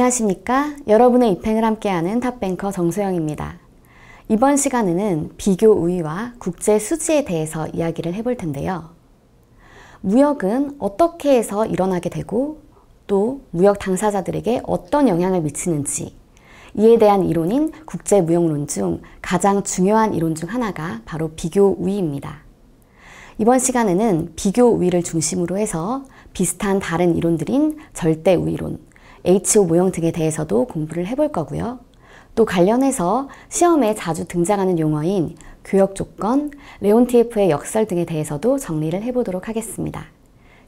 안녕하십니까? 여러분의 입행을 함께하는 탑뱅커 정소영입니다. 이번 시간에는 비교 우위와 국제 수지에 대해서 이야기를 해볼 텐데요. 무역은 어떻게 해서 일어나게 되고 또 무역 당사자들에게 어떤 영향을 미치는지 이에 대한 이론인 국제무역론 중 가장 중요한 이론 중 하나가 바로 비교 우위입니다. 이번 시간에는 비교 우위를 중심으로 해서 비슷한 다른 이론들인 절대 우위론, HO 모형 등에 대해서도 공부를 해볼 거고요. 또 관련해서 시험에 자주 등장하는 용어인 교역 조건, 레온 t f 의 역설 등에 대해서도 정리를 해보도록 하겠습니다.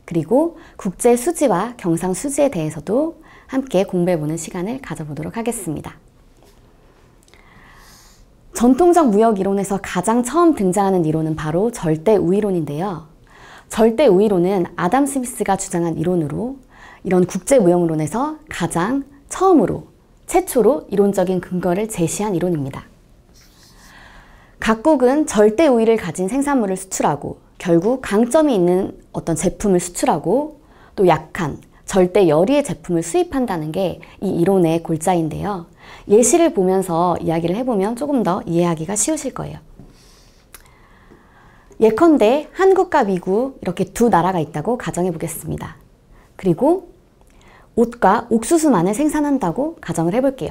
그리고 국제 수지와 경상 수지에 대해서도 함께 공부해보는 시간을 가져보도록 하겠습니다. 전통적 무역 이론에서 가장 처음 등장하는 이론은 바로 절대 우위론인데요 절대 우위론은 아담 스미스가 주장한 이론으로 이런 국제무용론에서 가장 처음으로 최초로 이론적인 근거를 제시한 이론입니다. 각국은 절대 우위를 가진 생산물을 수출하고 결국 강점이 있는 어떤 제품을 수출하고 또 약한 절대 열의의 제품을 수입한다는 게 이 이론의 골자인데요. 예시를 보면서 이야기를 해보면 조금 더 이해하기가 쉬우실 거예요. 예컨대 한국과 미국 이렇게 두 나라가 있다고 가정해 보겠습니다. 그리고 옷과 옥수수만을 생산한다고 가정을 해볼게요.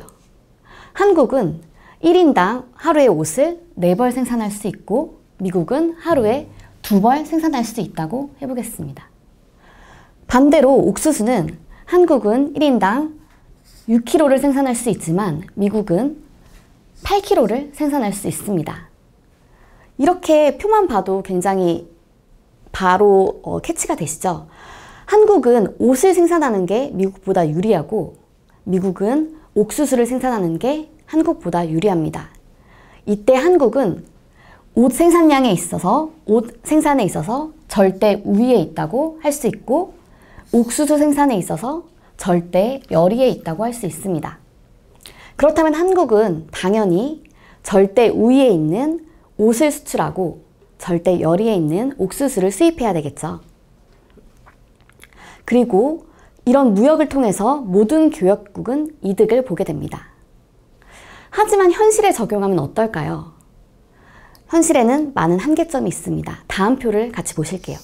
한국은 1인당 하루에 옷을 4벌 생산할 수 있고 미국은 하루에 2벌 생산할 수 있다고 해보겠습니다. 반대로 옥수수는 한국은 1인당 6kg를 생산할 수 있지만 미국은 8kg를 생산할 수 있습니다. 이렇게 표만 봐도 굉장히 바로 어, 캐치가 되시죠? 한국은 옷을 생산하는 게 미국보다 유리하고 미국은 옥수수를 생산하는 게 한국보다 유리합니다. 이때 한국은 옷 생산량에 있어서 옷 생산에 있어서 절대 우위에 있다고 할 수 있고 옥수수 생산에 있어서 절대 열위에 있다고 할 수 있습니다. 그렇다면 한국은 당연히 절대 우위에 있는 옷을 수출하고 절대 열위에 있는 옥수수를 수입해야 되겠죠. 그리고 이런 무역을 통해서 모든 교역국은 이득을 보게 됩니다. 하지만 현실에 적용하면 어떨까요? 현실에는 많은 한계점이 있습니다. 다음 표를 같이 보실게요.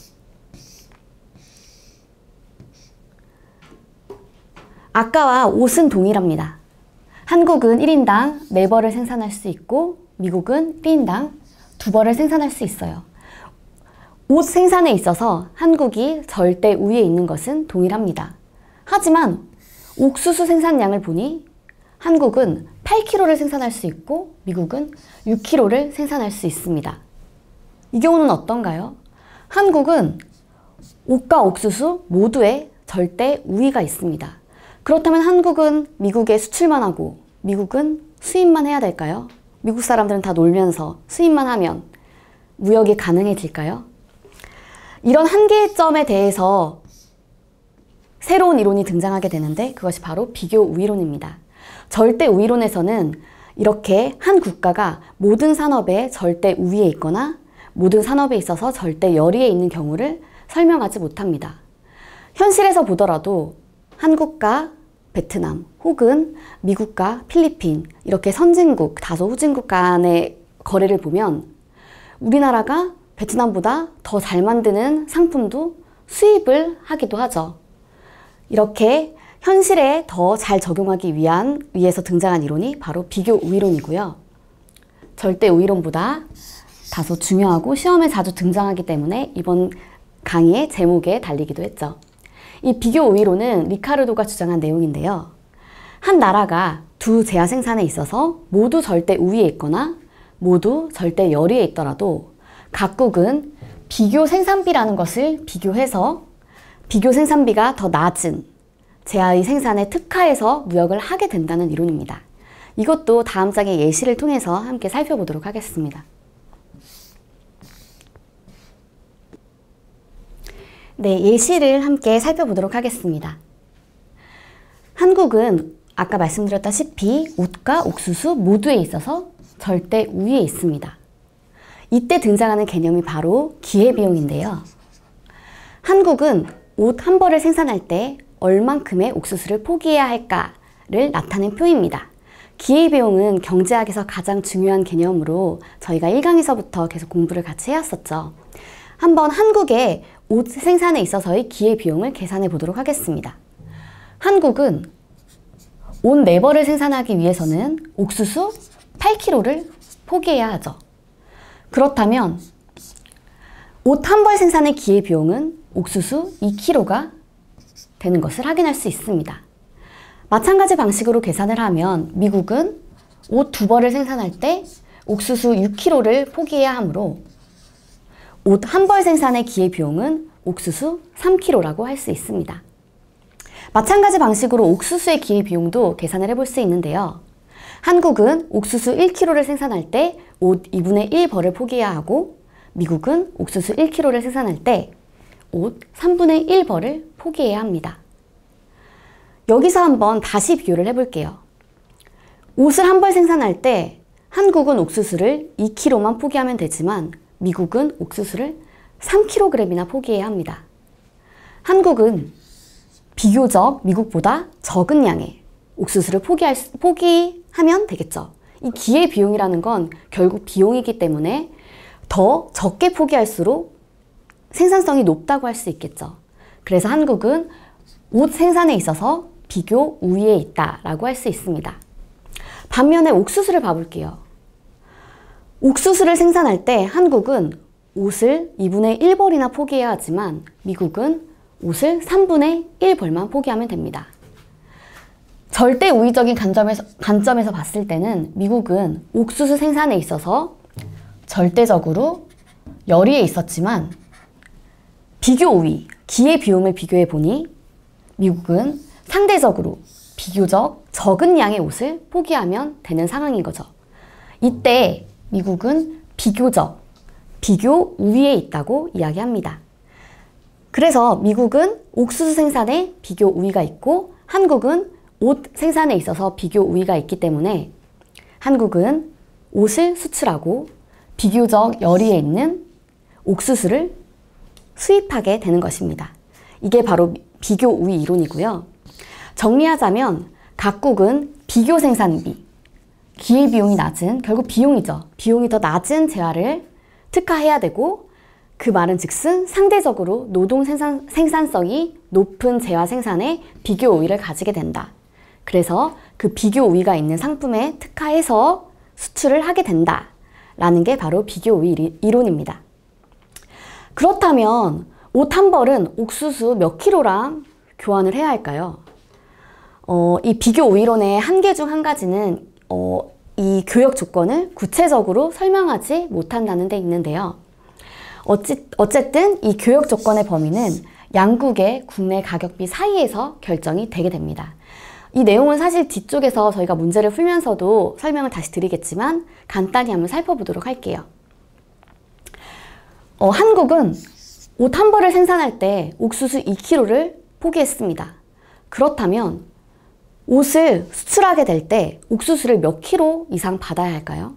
아까와 옷은 동일합니다. 한국은 1인당 4벌을 생산할 수 있고 미국은 1인당 2벌을 생산할 수 있어요. 옷 생산에 있어서 한국이 절대 우위에 있는 것은 동일합니다. 하지만 옥수수 생산량을 보니 한국은 8kg를 생산할 수 있고 미국은 6kg를 생산할 수 있습니다. 이 경우는 어떤가요? 한국은 옷과 옥수수 모두에 절대 우위가 있습니다. 그렇다면 한국은 미국에 수출만 하고 미국은 수입만 해야 될까요? 미국 사람들은 다 놀면서 수입만 하면 무역이 가능해질까요? 이런 한계점에 대해서 새로운 이론이 등장하게 되는데 그것이 바로 비교 우위론입니다. 절대 우위론에서는 이렇게 한 국가가 모든 산업에 절대 우위에 있거나 모든 산업에 있어서 절대 열의에 있는 경우를 설명하지 못합니다. 현실에서 보더라도 한국과 베트남 혹은 미국과 필리핀 이렇게 선진국, 다소 후진국 간의 거래를 보면 우리나라가 베트남보다 더 잘 만드는 상품도 수입을 하기도 하죠. 이렇게 현실에 더 잘 적용하기 위한 위에서 등장한 이론이 바로 비교 우위론이고요. 절대 우위론보다 다소 중요하고 시험에 자주 등장하기 때문에 이번 강의의 제목에 달리기도 했죠. 이 비교 우위론은 리카르도가 주장한 내용인데요. 한 나라가 두 제야 생산에 있어서 모두 절대 우위에 있거나 모두 절대 열위에 있더라도 각국은 비교 생산비라는 것을 비교해서 비교 생산비가 더 낮은 제아의 생산에 특화해서 무역을 하게 된다는 이론입니다. 이것도 다음 장의 예시를 통해서 함께 살펴보도록 하겠습니다. 네, 예시를 함께 살펴보도록 하겠습니다. 한국은 아까 말씀드렸다시피 옷과 옥수수 모두에 있어서 절대 우위에 있습니다. 이때 등장하는 개념이 바로 기회비용인데요. 한국은 옷 한 벌을 생산할 때 얼만큼의 옥수수를 포기해야 할까를 나타낸 표입니다. 기회비용은 경제학에서 가장 중요한 개념으로 저희가 1강에서부터 계속 공부를 같이 해왔었죠. 한번 한국의 옷 생산에 있어서의 기회비용을 계산해 보도록 하겠습니다. 한국은 옷 4벌을 생산하기 위해서는 옥수수 8kg를 포기해야 하죠. 그렇다면 옷 한 벌 생산의 기회 비용은 옥수수 2kg가 되는 것을 확인할 수 있습니다. 마찬가지 방식으로 계산을 하면 미국은 옷 두 벌을 생산할 때 옥수수 6kg를 포기해야 하므로 옷 한 벌 생산의 기회 비용은 옥수수 3kg라고 할 수 있습니다. 마찬가지 방식으로 옥수수의 기회 비용도 계산을 해볼 수 있는데요. 한국은 옥수수 1kg를 생산할 때 옷 2분의 1벌을 포기해야 하고 미국은 옥수수 1kg를 생산할 때 옷 3분의 1벌을 포기해야 합니다. 여기서 한번 다시 비교를 해볼게요. 옷을 한 벌 생산할 때 한국은 옥수수를 2kg만 포기하면 되지만 미국은 옥수수를 3kg이나 포기해야 합니다. 한국은 비교적 미국보다 적은 양의 옥수수를 포기할 수, 포기 하면 되겠죠. 이 기회 비용이라는 건 결국 비용이기 때문에 더 적게 포기할수록 생산성이 높다고 할 수 있겠죠. 그래서 한국은 옷 생산에 있어서 비교 우위에 있다라고 할 수 있습니다. 반면에 옥수수를 봐볼게요. 옥수수를 생산할 때 한국은 옷을 2분의 1벌이나 포기해야 하지만 미국은 옷을 3분의 1벌만 포기하면 됩니다. 절대 우위적인 관점에서, 관점에서 봤을 때는 미국은 옥수수 생산에 있어서 절대적으로 열의에 있었지만 비교 우위, 기의 비움을 비교해 보니 미국은 상대적으로 비교적 적은 양의 옷을 포기하면 되는 상황인 거죠. 이때 미국은 비교적, 비교 우위에 있다고 이야기합니다. 그래서 미국은 옥수수 생산에 비교 우위가 있고 한국은 옷 생산에 있어서 비교 우위가 있기 때문에 한국은 옷을 수출하고 비교적 열의에 있는 옥수수를 수입하게 되는 것입니다. 이게 바로 비교 우위 이론이고요. 정리하자면 각국은 비교 생산비, 기회비용이 낮은, 결국 비용이죠. 비용이 더 낮은 재화를 특화해야 되고 그 말은 즉슨 상대적으로 노동 생산, 생산성이 높은 재화 생산에 비교 우위를 가지게 된다. 그래서 그 비교 우위가 있는 상품에 특화해서 수출을 하게 된다. 라는 게 바로 비교 우위 이론입니다. 그렇다면 옷 한 벌은 옥수수 몇 킬로랑 교환을 해야 할까요? 어, 이 비교 우위론의 한계 중 한 가지는 어, 이 교역 조건을 구체적으로 설명하지 못한다는 데 있는데요. 어찌, 어쨌든 이 교역 조건의 범위는 양국의 국내 가격비 사이에서 결정이 되게 됩니다. 이 내용은 사실 뒤쪽에서 저희가 문제를 풀면서도 설명을 다시 드리겠지만 간단히 한번 살펴보도록 할게요. 어, 한국은 옷 한 벌을 생산할 때 옥수수 2kg를 포기했습니다. 그렇다면 옷을 수출하게 될 때 옥수수를 몇 킬로 이상 받아야 할까요?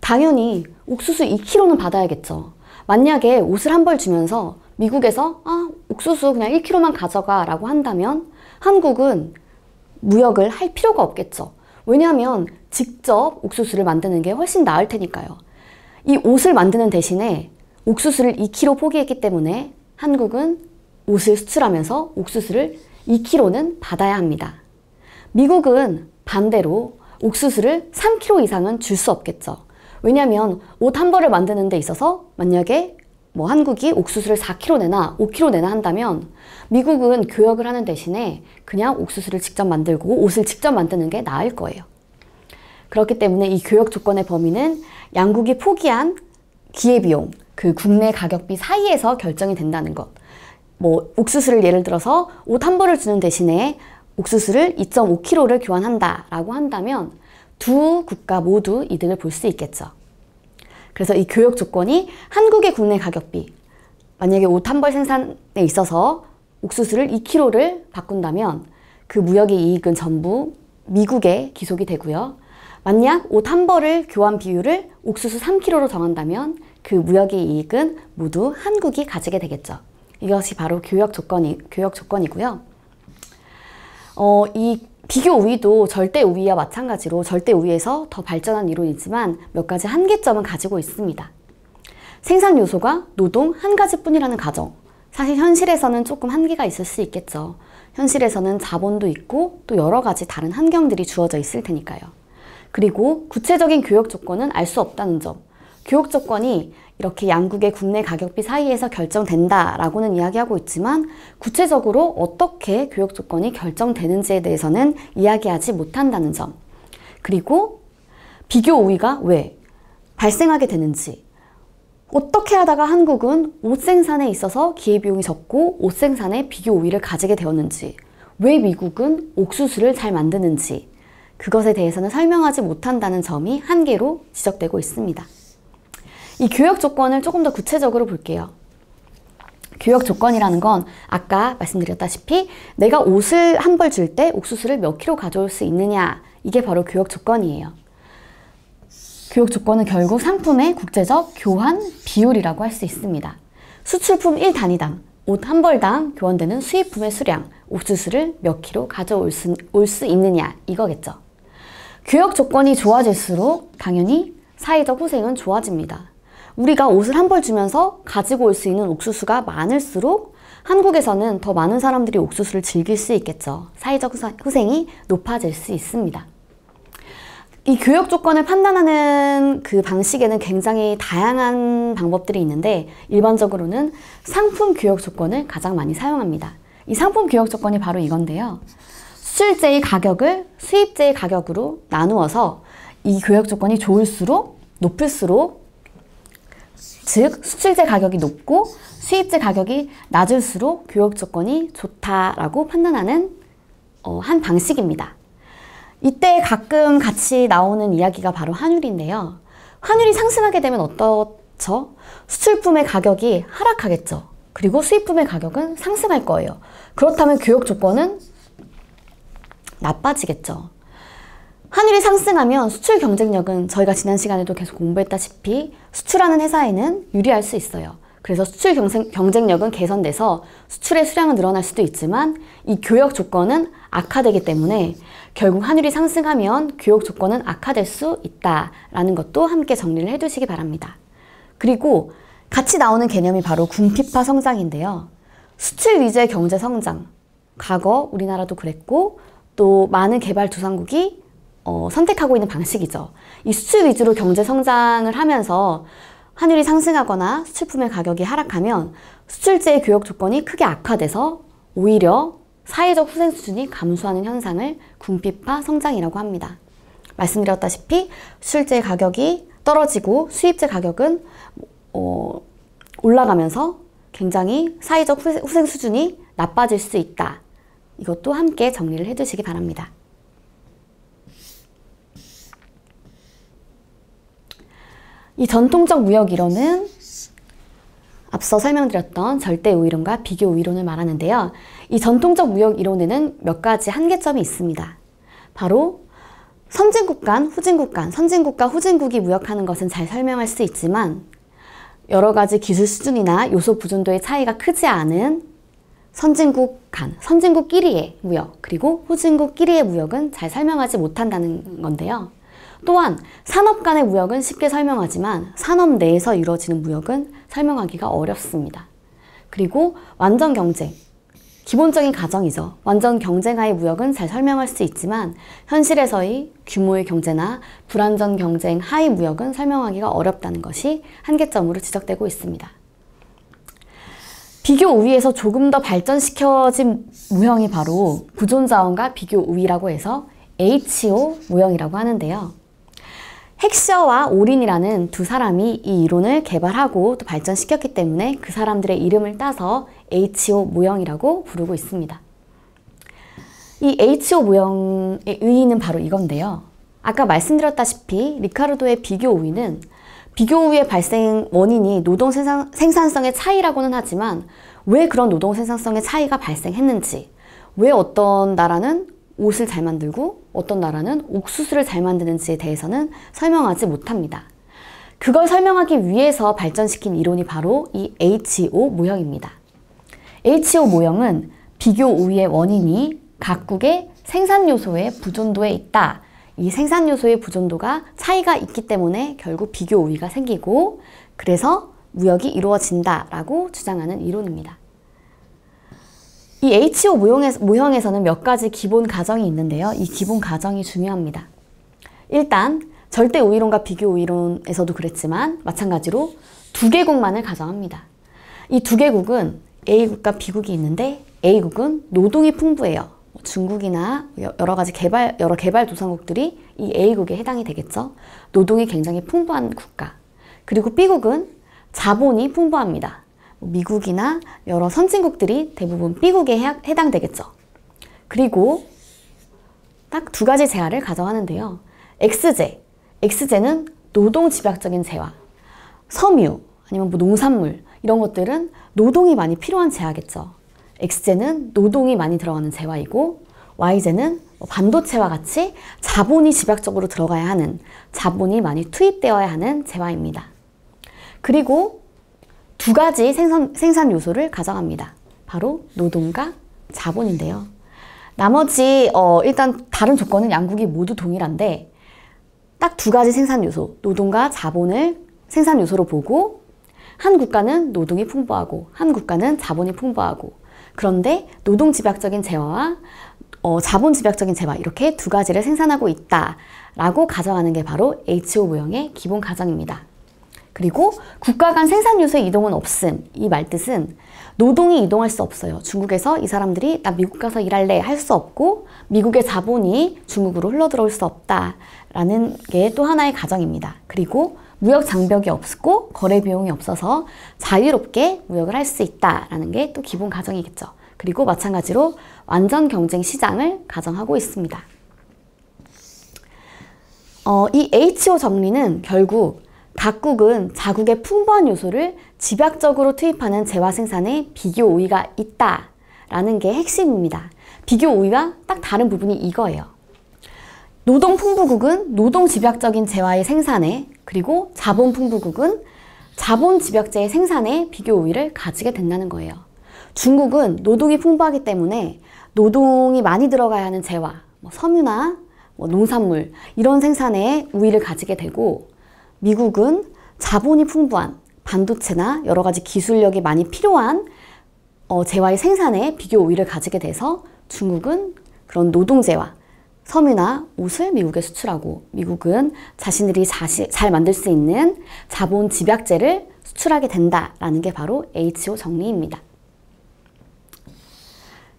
당연히 옥수수 2kg는 받아야겠죠. 만약에 옷을 한 벌 주면서 미국에서 아, 옥수수 그냥 1kg만 가져가 라고 한다면 한국은 무역을 할 필요가 없겠죠. 왜냐하면 직접 옥수수를 만드는 게 훨씬 나을 테니까요. 이 옷을 만드는 대신에 옥수수를 2kg 포기했기 때문에 한국은 옷을 수출하면서 옥수수를 2kg는 받아야 합니다. 미국은 반대로 옥수수를 3kg 이상은 줄 수 없겠죠. 왜냐하면 옷 한 벌을 만드는 데 있어서 만약에 뭐 한국이 옥수수를 4kg 내나 5kg 내나 한다면 미국은 교역을 하는 대신에 그냥 옥수수를 직접 만들고 옷을 직접 만드는 게 나을 거예요. 그렇기 때문에 이 교역 조건의 범위는 양국이 포기한 기회비용, 그 국내 가격비 사이에서 결정이 된다는 것. 뭐 옥수수를 예를 들어서 옷 한 벌을 주는 대신에 옥수수를 2.5kg를 교환한다라고 한다면 두 국가 모두 이득을 볼 수 있겠죠. 그래서 이 교역 조건이 한국의 국내 가격비 만약에 옷한벌 생산에 있어서 옥수수를 2kg를 바꾼다면 그 무역의 이익은 전부 미국에 기속이 되고요. 만약 옷한 벌을 교환 비율을 옥수수 3kg로 정한다면 그 무역의 이익은 모두 한국이 가지게 되겠죠. 이것이 바로 교역 조건이 교역 조건이고요. 어, 이 비교 우위도 절대 우위와 마찬가지로 절대 우위에서 더 발전한 이론이지만 몇 가지 한계점은 가지고 있습니다. 생산 요소가 노동 한 가지뿐이라는 가정. 사실 현실에서는 조금 한계가 있을 수 있겠죠. 현실에서는 자본도 있고 또 여러 가지 다른 환경들이 주어져 있을 테니까요. 그리고 구체적인 교역 조건은 알 수 없다는 점. 교육 조건이 이렇게 양국의 국내 가격비 사이에서 결정된다라고는 이야기하고 있지만 구체적으로 어떻게 교육 조건이 결정되는지에 대해서는 이야기하지 못한다는 점. 그리고 비교 우위가 왜 발생하게 되는지. 어떻게 하다가 한국은 옷 생산에 있어서 기회비용이 적고 옷 생산에 비교 우위를 가지게 되었는지. 왜 미국은 옥수수를 잘 만드는지. 그것에 대해서는 설명하지 못한다는 점이 한계로 지적되고 있습니다. 이 교역 조건을 조금 더 구체적으로 볼게요. 교역 조건이라는 건 아까 말씀드렸다시피 내가 옷을 한 벌 줄 때 옥수수를 몇키로 가져올 수 있느냐 이게 바로 교역 조건이에요. 교역 조건은 결국 상품의 국제적 교환 비율이라고 할 수 있습니다. 수출품 1단위당, 옷 한 벌당 교환되는 수입품의 수량, 옥수수를 몇키로 가져올 수, 수 있느냐 이거겠죠. 교역 조건이 좋아질수록 당연히 사회적 후생은 좋아집니다. 우리가 옷을 한 벌 주면서 가지고 올 수 있는 옥수수가 많을수록 한국에서는 더 많은 사람들이 옥수수를 즐길 수 있겠죠. 사회적 후생이 높아질 수 있습니다. 이 교역 조건을 판단하는 그 방식에는 굉장히 다양한 방법들이 있는데 일반적으로는 상품 교역 조건을 가장 많이 사용합니다. 이 상품 교역 조건이 바로 이건데요. 수출제의 가격을 수입제의 가격으로 나누어서 이 교역 조건이 좋을수록 높을수록 즉 수출제 가격이 높고 수입제 가격이 낮을수록 교역 조건이 좋다라고 판단하는 어, 한 방식입니다. 이때 가끔 같이 나오는 이야기가 바로 환율인데요. 환율이 상승하게 되면 어떻죠? 수출품의 가격이 하락하겠죠. 그리고 수입품의 가격은 상승할 거예요. 그렇다면 교역 조건은 나빠지겠죠. 환율이 상승하면 수출 경쟁력은 저희가 지난 시간에도 계속 공부했다시피 수출하는 회사에는 유리할 수 있어요. 그래서 수출 경쟁, 력은 개선돼서 수출의 수량은 늘어날 수도 있지만 이 교역 조건은 악화되기 때문에 결국 환율이 상승하면 교역 조건은 악화될 수 있다라는 것도 함께 정리를 해두시기 바랍니다. 그리고 같이 나오는 개념이 바로 군핍화 성장인데요. 수출 위주의 경제 성장. 과거 우리나라도 그랬고 또 많은 개발두상국이 어, 선택하고 있는 방식이죠. 이 수출 위주로 경제 성장을 하면서 환율이 상승하거나 수출품의 가격이 하락하면 수출제의 교역 조건이 크게 악화돼서 오히려 사회적 후생 수준이 감소하는 현상을 궁핍화 성장이라고 합니다. 말씀드렸다시피 수출제 가격이 떨어지고 수입제 가격은 어, 올라가면서 굉장히 사회적 후생 수준이 나빠질 수 있다. 이것도 함께 정리를 해주시기 바랍니다. 이 전통적 무역 이론은 앞서 설명드렸던 절대 우위론과 비교 우위론을 말하는데요. 이 전통적 무역 이론에는 몇 가지 한계점이 있습니다. 바로 선진국 간, 후진국 간, 선진국과 후진국이 무역하는 것은 잘 설명할 수 있지만 여러 가지 기술 수준이나 요소 부존도의 차이가 크지 않은 선진국 간, 선진국끼리의 무역, 그리고 후진국끼리의 무역은 잘 설명하지 못한다는 건데요. 또한 산업 간의 무역은 쉽게 설명하지만 산업 내에서 이루어지는 무역은 설명하기가 어렵습니다. 그리고 완전 경쟁, 기본적인 가정이죠. 완전 경쟁하의 무역은 잘 설명할 수 있지만 현실에서의 규모의 경제나 불완전 경쟁 하의 무역은 설명하기가 어렵다는 것이 한계점으로 지적되고 있습니다. 비교 우위에서 조금 더 발전시켜진 무형이 바로 구존 자원과 비교 우위라고 해서 HO 무형이라고 하는데요. 핵셔와 오린이라는 두 사람이 이 이론을 개발하고 또 발전시켰기 때문에 그 사람들의 이름을 따서 HO 모형이라고 부르고 있습니다. 이 HO 모형의 의의는 바로 이건데요. 아까 말씀드렸다시피 리카르도의 비교 우위는 비교 우위의 발생 원인이 노동 생산성의 차이라고는 하지만 왜 그런 노동 생산성의 차이가 발생했는지 왜 어떤 나라는 옷을 잘 만들고 어떤 나라는 옥수수를 잘 만드는지에 대해서는 설명하지 못합니다. 그걸 설명하기 위해서 발전시킨 이론이 바로 이 HO 모형입니다. HO 모형은 비교 우위의 원인이 각국의 생산 요소의 부존도에 있다. 이 생산 요소의 부존도가 차이가 있기 때문에 결국 비교 우위가 생기고 그래서 무역이 이루어진다라고 주장하는 이론입니다. 이 HO 모형에서, 는몇 가지 기본 가정이 있는데요. 이 기본 가정이 중요합니다. 일단 절대 우위론과 비교 우위론에서도 그랬지만 마찬가지로 두 개국만을 가정합니다. 이 두 개국은 A국과 B국이 있는데 A국은 노동이 풍부해요. 뭐 중국이나 여러 가지 개발, 여러 개발도상국들이 이 A국에 해당이 되겠죠. 노동이 굉장히 풍부한 국가. 그리고 B국은 자본이 풍부합니다. 미국이나 여러 선진국들이 대부분 B국에 해당되겠죠. 그리고 딱 두 가지 제한을 가져가는데요. X제, X제는 노동 집약적인 재화, 섬유, 아니면 뭐 농산물 이런 것들은 노동이 많이 필요한 재화겠죠. X제는 노동이 많이 들어가는 재화이고 Y제는 뭐 반도체와 같이 자본이 집약적으로 들어가야 하는 자본이 많이 투입되어야 하는 재화입니다. 그리고 두 가지 생산, 생산 요소를 가져갑니다. 바로 노동과 자본인데요. 나머지 어, 일단 다른 조건은 양국이 모두 동일한데 딱 두 가지 생산 요소, 노동과 자본을 생산 요소로 보고 한 국가는 노동이 풍부하고 한 국가는 자본이 풍부하고 그런데 노동 집약적인 재화와 어, 자본 집약적인 재화 이렇게 두 가지를 생산하고 있다라고 가정하는 게 바로 HO 모형의 기본 가정입니다. 그리고 국가 간 생산 유수의 이동은 없음. 이 말뜻은 노동이 이동할 수 없어요. 중국에서 이 사람들이 나 미국 가서 일할래 할 수 없고 미국의 자본이 중국으로 흘러들어올 수 없다라는 게 또 하나의 가정입니다. 그리고 무역 장벽이 없고 거래 비용이 없어서 자유롭게 무역을 할 수 있다라는 게 또 기본 가정이겠죠. 그리고 마찬가지로 완전 경쟁 시장을 가정하고 있습니다. 어, 이 HO 정리는 결국 각국은 자국의 풍부한 요소를 집약적으로 투입하는 재화 생산에 비교 우위가 있다 라는 게 핵심입니다. 비교 우위와 딱 다른 부분이 이거예요. 노동 풍부국은 노동 집약적인 재화의 생산에 그리고 자본 풍부국은 자본 집약재의 생산에 비교 우위를 가지게 된다는 거예요. 중국은 노동이 풍부하기 때문에 노동이 많이 들어가야 하는 재화, 뭐 섬유나 뭐 농산물 이런 생산에 우위를 가지게 되고 미국은 자본이 풍부한 반도체나 여러 가지 기술력이 많이 필요한 어, 재화의 생산에 비교 우위를 가지게 돼서 중국은 그런 노동재와 섬유나 옷을 미국에 수출하고 미국은 자신들이 자시, 잘 만들 수 있는 자본 집약제를 수출하게 된다라는 게 바로 HO 정리입니다.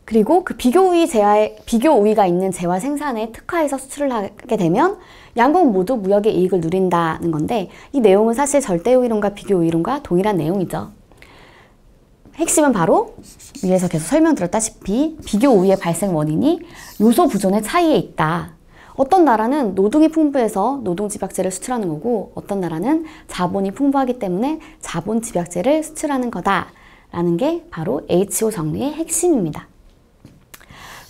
그리고 그 비교 우위 재화에 비교 우위가 있는 재화 생산에 특화해서 수출을 하게 되면 양국 모두 무역의 이익을 누린다는 건데 이 내용은 사실 절대 우위론과 비교 우위론과 동일한 내용이죠. 핵심은 바로 위에서 계속 설명드렸다시피 비교 우위의 발생 원인이 요소 부존의 차이에 있다. 어떤 나라는 노동이 풍부해서 노동 집약제를 수출하는 거고 어떤 나라는 자본이 풍부하기 때문에 자본 집약제를 수출하는 거다라는 게 바로 HO 정리의 핵심입니다.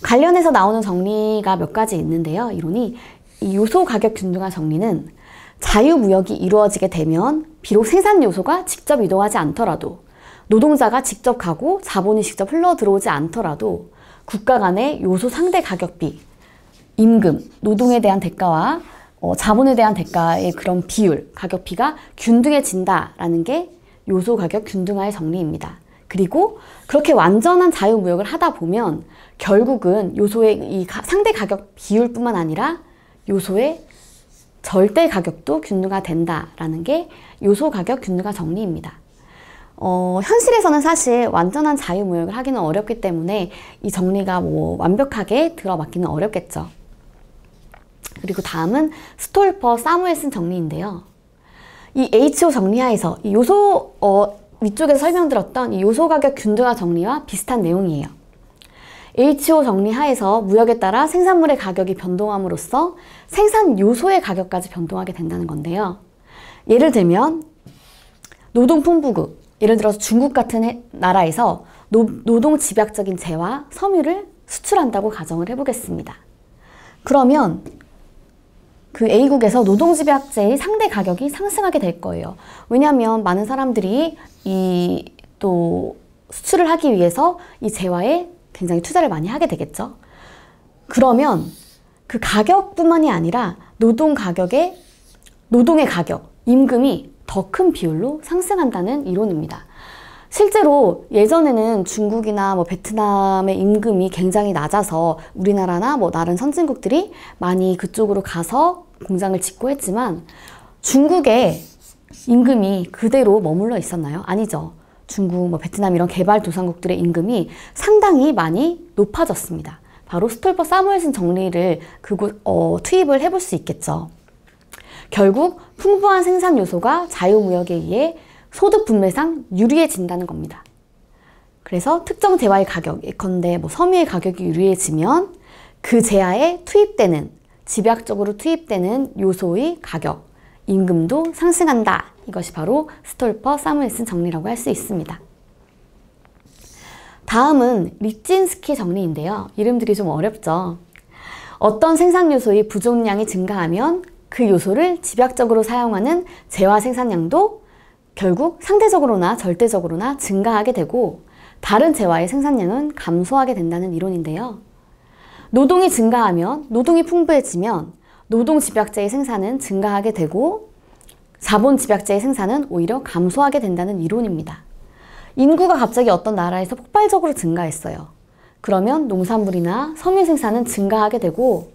관련해서 나오는 정리가 몇 가지 있는데요. 이론이 이 요소 가격 균등화 정리는 자유무역이 이루어지게 되면 비록 생산 요소가 직접 이동하지 않더라도 노동자가 직접 가고 자본이 직접 흘러 들어오지 않더라도 국가 간의 요소 상대 가격비, 임금, 노동에 대한 대가와 어, 자본에 대한 대가의 그런 비율, 가격비가 균등해진다라는 게 요소 가격 균등화의 정리입니다. 그리고 그렇게 완전한 자유무역을 하다 보면 결국은 요소의 이 상대 가격 비율뿐만 아니라 요소의 절대 가격도 균등화 된다라는 게 요소 가격 균등화 정리입니다. 어, 현실에서는 사실 완전한 자유무역을 하기는 어렵기 때문에 이 정리가 뭐 완벽하게 들어맞기는 어렵겠죠. 그리고 다음은 스톨퍼 사무엘슨 정리인데요. 이 HO 정리하에서 이 요소 어, 위쪽에서 설명드렸던 요소 가격 균등화 정리와 비슷한 내용이에요. HO 정리 하에서 무역에 따라 생산물의 가격이 변동함으로써 생산 요소의 가격까지 변동하게 된다는 건데요. 예를 들면 노동품 부급, 예를 들어서 중국 같은 나라에서 노, 노동 집약적인 재화, 섬유를 수출한다고 가정을 해보겠습니다. 그러면 그 A국에서 노동집약제의 상대 가격이 상승하게 될 거예요. 왜냐하면 많은 사람들이 이 또 수출을 하기 위해서 이 재화에 굉장히 투자를 많이 하게 되겠죠. 그러면 그 가격뿐만이 아니라 노동 가격에 노동의 가격, 임금이 더 큰 비율로 상승한다는 이론입니다. 실제로 예전에는 중국이나 뭐 베트남의 임금이 굉장히 낮아서 우리나라나 뭐 다른 선진국들이 많이 그쪽으로 가서 공장을 짓고 했지만 중국의 임금이 그대로 머물러 있었나요? 아니죠. 중국, 뭐 베트남 이런 개발도상국들의 임금이 상당히 많이 높아졌습니다. 바로 스톨퍼 사무엘슨 정리를 그곳 어, 투입을 해볼 수 있겠죠. 결국 풍부한 생산 요소가 자유무역에 의해 소득 분배상 유리해진다는 겁니다. 그래서 특정 재화의 가격, 예컨대 뭐 섬유의 가격이 유리해지면 그 재화에 투입되는 집약적으로 투입되는 요소의 가격, 임금도 상승한다. 이것이 바로 스톨퍼 사무엘슨 정리라고 할 수 있습니다. 다음은 리진스키 정리인데요. 이름들이 좀 어렵죠. 어떤 생산 요소의 부족량이 증가하면 그 요소를 집약적으로 사용하는 재화 생산량도 결국 상대적으로나 절대적으로나 증가하게 되고 다른 재화의 생산량은 감소하게 된다는 이론인데요. 노동이 증가하면 노동이 풍부해지면 노동 집약제의 생산은 증가하게 되고 자본 집약제의 생산은 오히려 감소하게 된다는 이론입니다. 인구가 갑자기 어떤 나라에서 폭발적으로 증가했어요. 그러면 농산물이나 섬유 생산은 증가하게 되고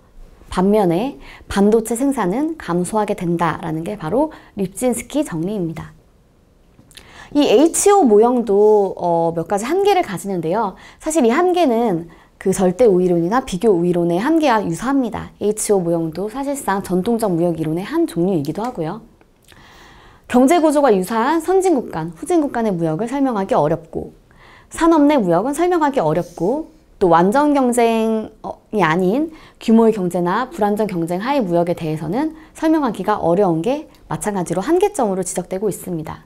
반면에 반도체 생산은 감소하게 된다라는 게 바로 립진스키 정리입니다. 이 HO 모형도 어몇 가지 한계를 가지는데요. 사실 이 한계는 그 절대 우위론이나 비교 우위론의 한계와 유사합니다. HO 모형도 사실상 전통적 무역 이론의 한 종류이기도 하고요. 경제 구조가 유사한 선진국 간, 후진국 간의 무역을 설명하기 어렵고 산업 내 무역은 설명하기 어렵고 또 완전 경쟁이 아닌 규모의 경제나 불안정 경쟁 하의 무역에 대해서는 설명하기가 어려운 게 마찬가지로 한계점으로 지적되고 있습니다.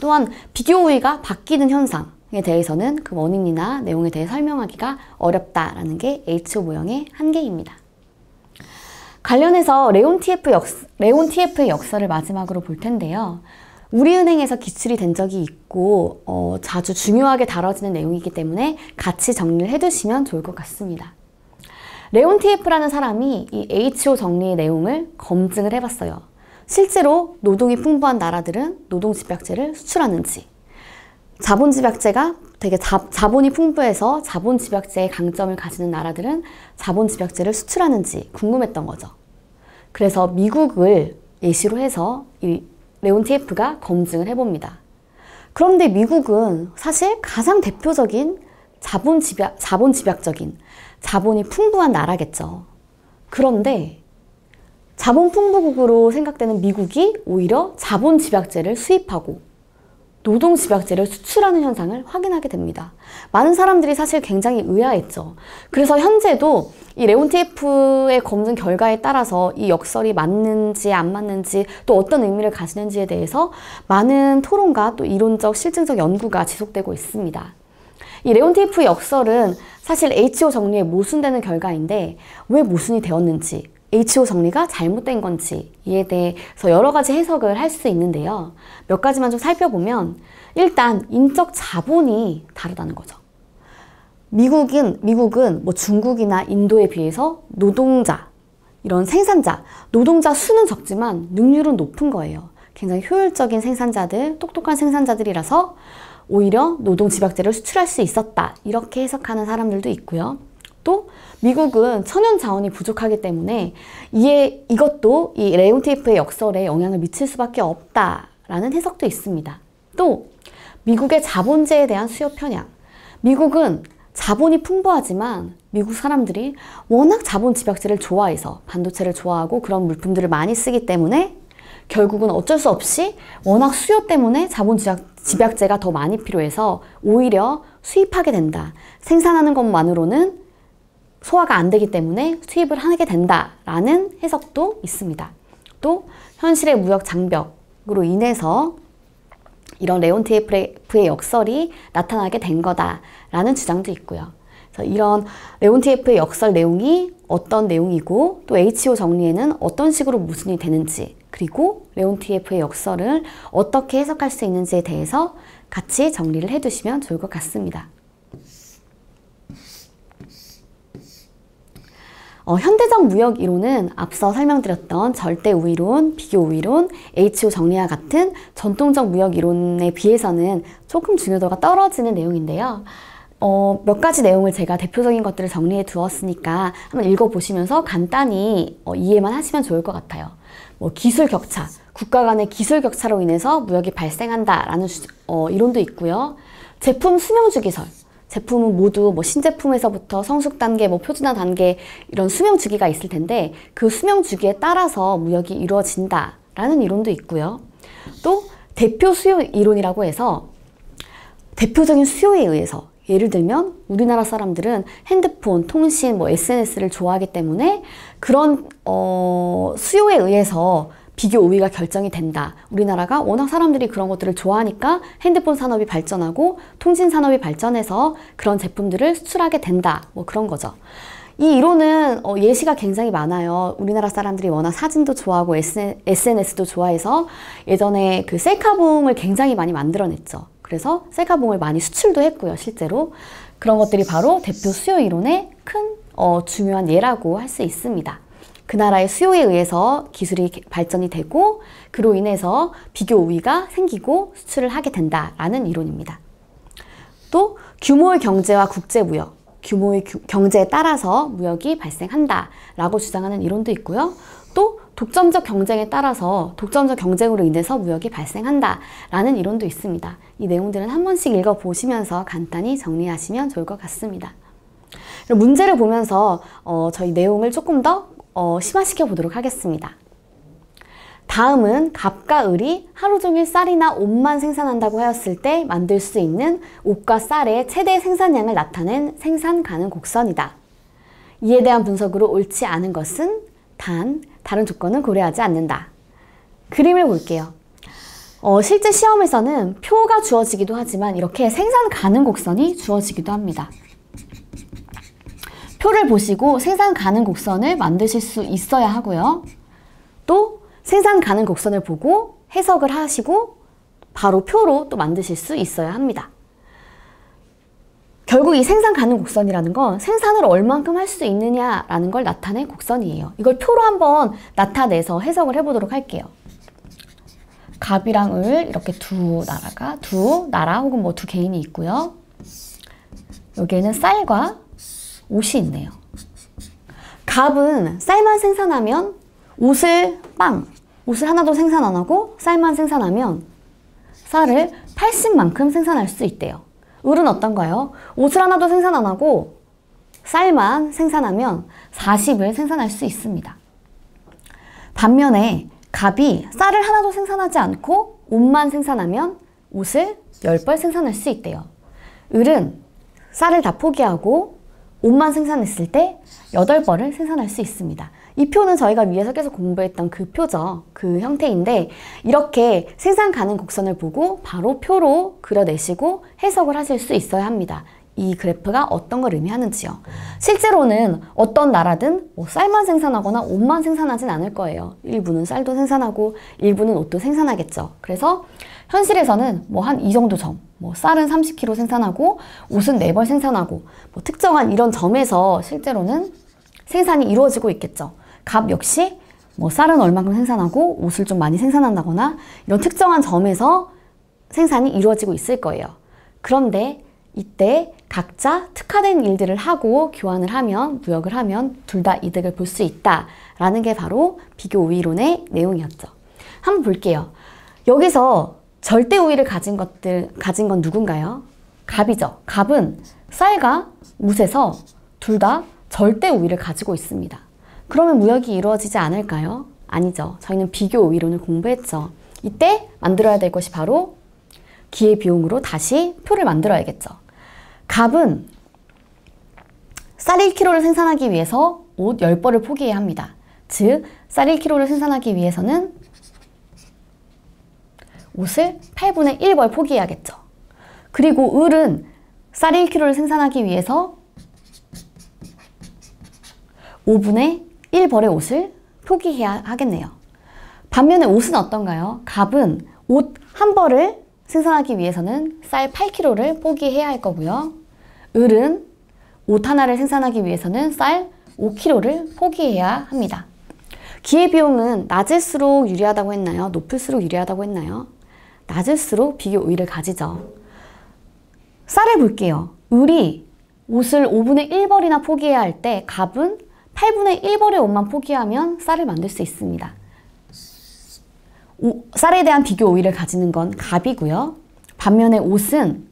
또한 비교 우위가 바뀌는 현상, 에 대해서는 그 원인이나 내용에 대해 설명하기가 어렵다라는 게 H5 모형의 한계입니다. 관련해서 레온 TF 역, 레온 TF의 역사를 마지막으로 볼 텐데요. 우리은행에서 기출이 된 적이 있고 어, 자주 중요하게 다뤄지는 내용이기 때문에 같이 정리를 해두시면 좋을 것 같습니다. 레온 TF라는 사람이 이 HO 정리의 내용을 검증을 해봤어요. 실제로 노동이 풍부한 나라들은 노동 집약제를 수출하는지 자본 집약제가 되게 자, 자본이 풍부해서 자본 집약제의 강점을 가지는 나라들은 자본 집약제를 수출하는지 궁금했던 거죠. 그래서 미국을 예시로 해서 이 레온티에프가 검증을 해봅니다. 그런데 미국은 사실 가장 대표적인 자본 집약, 자본 집약적인 자본이 풍부한 나라겠죠. 그런데 자본 풍부국으로 생각되는 미국이 오히려 자본 집약제를 수입하고 노동집약제를 수출하는 현상을 확인하게 됩니다. 많은 사람들이 사실 굉장히 의아했죠. 그래서 현재도 이레온티에의 검증 결과에 따라서 이 역설이 맞는지 안 맞는지 또 어떤 의미를 가지는지에 대해서 많은 토론과 또 이론적 실증적 연구가 지속되고 있습니다. 이레온티에 역설은 사실 HO 정리에 모순되는 결과인데 왜 모순이 되었는지 HO 정리가 잘못된 건지 이에 대해서 여러 가지 해석을 할 수 있는데요. 몇 가지만 좀 살펴보면 일단 인적 자본이 다르다는 거죠. 미국은 미국은 뭐 중국이나 인도에 비해서 노동자 이런 생산자 노동자 수는 적지만 능률은 높은 거예요. 굉장히 효율적인 생산자들, 똑똑한 생산자들이라서 오히려 노동 집약제를 수출할 수 있었다 이렇게 해석하는 사람들도 있고요. 또 미국은 천연 자원이 부족하기 때문에 이에 이것도 이 레온테이프의 역설에 영향을 미칠 수밖에 없다라는 해석도 있습니다. 또 미국의 자본재에 대한 수요 편향. 미국은 자본이 풍부하지만 미국 사람들이 워낙 자본 집약제를 좋아해서 반도체를 좋아하고 그런 물품들을 많이 쓰기 때문에 결국은 어쩔 수 없이 워낙 수요 때문에 자본 집약제가 더 많이 필요해서 오히려 수입하게 된다. 생산하는 것만으로는 소화가 안 되기 때문에 수입을 하게 된다라는 해석도 있습니다. 또 현실의 무역 장벽으로 인해서 이런 레온티에의 역설이 나타나게 된 거다라는 주장도 있고요. 그래서 이런 레온티에의 역설 내용이 어떤 내용이고 또 H.O. 정리에는 어떤 식으로 모순이 되는지 그리고 레온티에의 역설을 어떻게 해석할 수 있는지에 대해서 같이 정리를 해두시면 좋을 것 같습니다. 어, 현대적 무역 이론은 앞서 설명드렸던 절대 우위론, 비교 우위론, HO 정리와 같은 전통적 무역 이론에 비해서는 조금 중요도가 떨어지는 내용인데요. 어, 몇 가지 내용을 제가 대표적인 것들을 정리해 두었으니까 한번 읽어보시면서 간단히 어, 이해만 하시면 좋을 것 같아요. 뭐 기술 격차, 국가 간의 기술 격차로 인해서 무역이 발생한다라는 어, 이론도 있고요. 제품 수명 주기설, 제품은 모두 뭐 신제품에서부터 성숙 단계, 뭐 표준화 단계 이런 수명 주기가 있을 텐데 그 수명 주기에 따라서 무역이 이루어진다라는 이론도 있고요. 또 대표 수요 이론이라고 해서 대표적인 수요에 의해서 예를 들면 우리나라 사람들은 핸드폰, 통신, 뭐 SNS를 좋아하기 때문에 그런 어, 수요에 의해서 비교 우위가 결정이 된다. 우리나라가 워낙 사람들이 그런 것들을 좋아하니까 핸드폰 산업이 발전하고 통신 산업이 발전해서 그런 제품들을 수출하게 된다. 뭐 그런 거죠. 이 이론은 어, 예시가 굉장히 많아요. 우리나라 사람들이 워낙 사진도 좋아하고 SNS도 좋아해서 예전에 그 셀카봉을 굉장히 많이 만들어냈죠. 그래서 셀카봉을 많이 수출도 했고요, 실제로. 그런 것들이 바로 대표 수요 이론의 큰 어, 중요한 예라고 할 수 있습니다. 그 나라의 수요에 의해서 기술이 발전이 되고 그로 인해서 비교 우위가 생기고 수출을 하게 된다라는 이론입니다. 또 규모의 경제와 국제 무역, 규모의 규, 경제에 따라서 무역이 발생한다라고 주장하는 이론도 있고요. 또 독점적 경쟁에 따라서 독점적 경쟁으로 인해서 무역이 발생한다라는 이론도 있습니다. 이 내용들은 한 번씩 읽어보시면서 간단히 정리하시면 좋을 것 같습니다. 문제를 보면서 어, 저희 내용을 조금 더 어, 심화시켜 보도록 하겠습니다. 다음은 갑과 을이 하루 종일 쌀이나 옷만 생산한다고 하였을 때 만들 수 있는 옷과 쌀의 최대 생산량을 나타낸 생산 가능 곡선이다. 이에 대한 분석으로 옳지 않은 것은 단 다른 조건은 고려하지 않는다. 그림을 볼게요. 어, 실제 시험에서는 표가 주어지기도 하지만 이렇게 생산 가능 곡선이 주어지기도 합니다. 표를 보시고 생산 가능 곡선을 만드실 수 있어야 하고요. 또 생산 가능 곡선을 보고 해석을 하시고 바로 표로 또 만드실 수 있어야 합니다. 결국 이 생산 가능 곡선이라는 건 생산을 얼만큼 할 수 있느냐라는 걸 나타낸 곡선이에요. 이걸 표로 한번 나타내서 해석을 해보도록 할게요. 갑이랑 을 이렇게 두 나라가 두 나라 혹은 뭐 두 개인이 있고요. 여기에는 쌀과 옷이 있네요. 갑은 쌀만 생산하면 옷을 빵, 옷을 하나도 생산 안 하고 쌀만 생산하면 쌀을 80만큼 생산할 수 있대요. 을은 어떤가요? 옷을 하나도 생산 안 하고 쌀만 생산하면 40을 생산할 수 있습니다. 반면에 갑이 쌀을 하나도 생산하지 않고 옷만 생산하면 옷을 10벌 생산할 수 있대요. 을은 쌀을 다 포기하고 옷만 생산했을 때 8벌을 생산할 수 있습니다. 이 표는 저희가 위에서 계속 공부했던 그 표죠. 그 형태인데 이렇게 생산 가능 곡선을 보고 바로 표로 그려내시고 해석을 하실 수 있어야 합니다. 이 그래프가 어떤 걸 의미하는지요. 실제로는 어떤 나라든 뭐 쌀만 생산하거나 옷만 생산하진 않을 거예요. 일부는 쌀도 생산하고 일부는 옷도 생산하겠죠. 그래서 현실에서는 뭐 한 이 정도 점, 뭐 쌀은 30kg 생산하고 옷은 네벌 생산하고 뭐 특정한 이런 점에서 실제로는 생산이 이루어지고 있겠죠. 갑 역시 뭐 쌀은 얼마큼 생산하고 옷을 좀 많이 생산한다거나 이런 특정한 점에서 생산이 이루어지고 있을 거예요. 그런데 이때 각자 특화된 일들을 하고 교환을 하면 무역을 하면 둘 다 이득을 볼 수 있다라는 게 바로 비교 우위론의 내용이었죠. 한번 볼게요. 여기서 절대 우위를 가진 것들 가진 건 누군가요? 갑이죠. 갑은 쌀과 무쇠서 둘 다 절대 우위를 가지고 있습니다. 그러면 무역이 이루어지지 않을까요? 아니죠. 저희는 비교 우위론을 공부했죠. 이때 만들어야 될 것이 바로 기회 비용으로 다시 표를 만들어야겠죠. 갑은 쌀 1kg를 생산하기 위해서 옷 10벌을 포기해야 합니다. 즉, 쌀 1kg를 생산하기 위해서는 옷을 8분의 1벌 포기해야겠죠. 그리고 을은 쌀 1kg를 생산하기 위해서 5분의 1벌의 옷을 포기해야 하겠네요. 반면에 옷은 어떤가요? 갑은 옷 한 벌을 생산하기 위해서는 쌀 8kg를 포기해야 할 거고요. 을은 옷 하나를 생산하기 위해서는 쌀 5kg를 포기해야 합니다. 기회비용은 낮을수록 유리하다고 했나요? 높을수록 유리하다고 했나요? 낮을수록 비교 우위를 가지죠. 쌀을 볼게요. 우리 옷을 5분의 1벌이나 포기해야 할 때 갑은 8분의 1벌의 옷만 포기하면 쌀을 만들 수 있습니다. 오, 쌀에 대한 비교 우위를 가지는 건 갑이고요. 반면에 옷은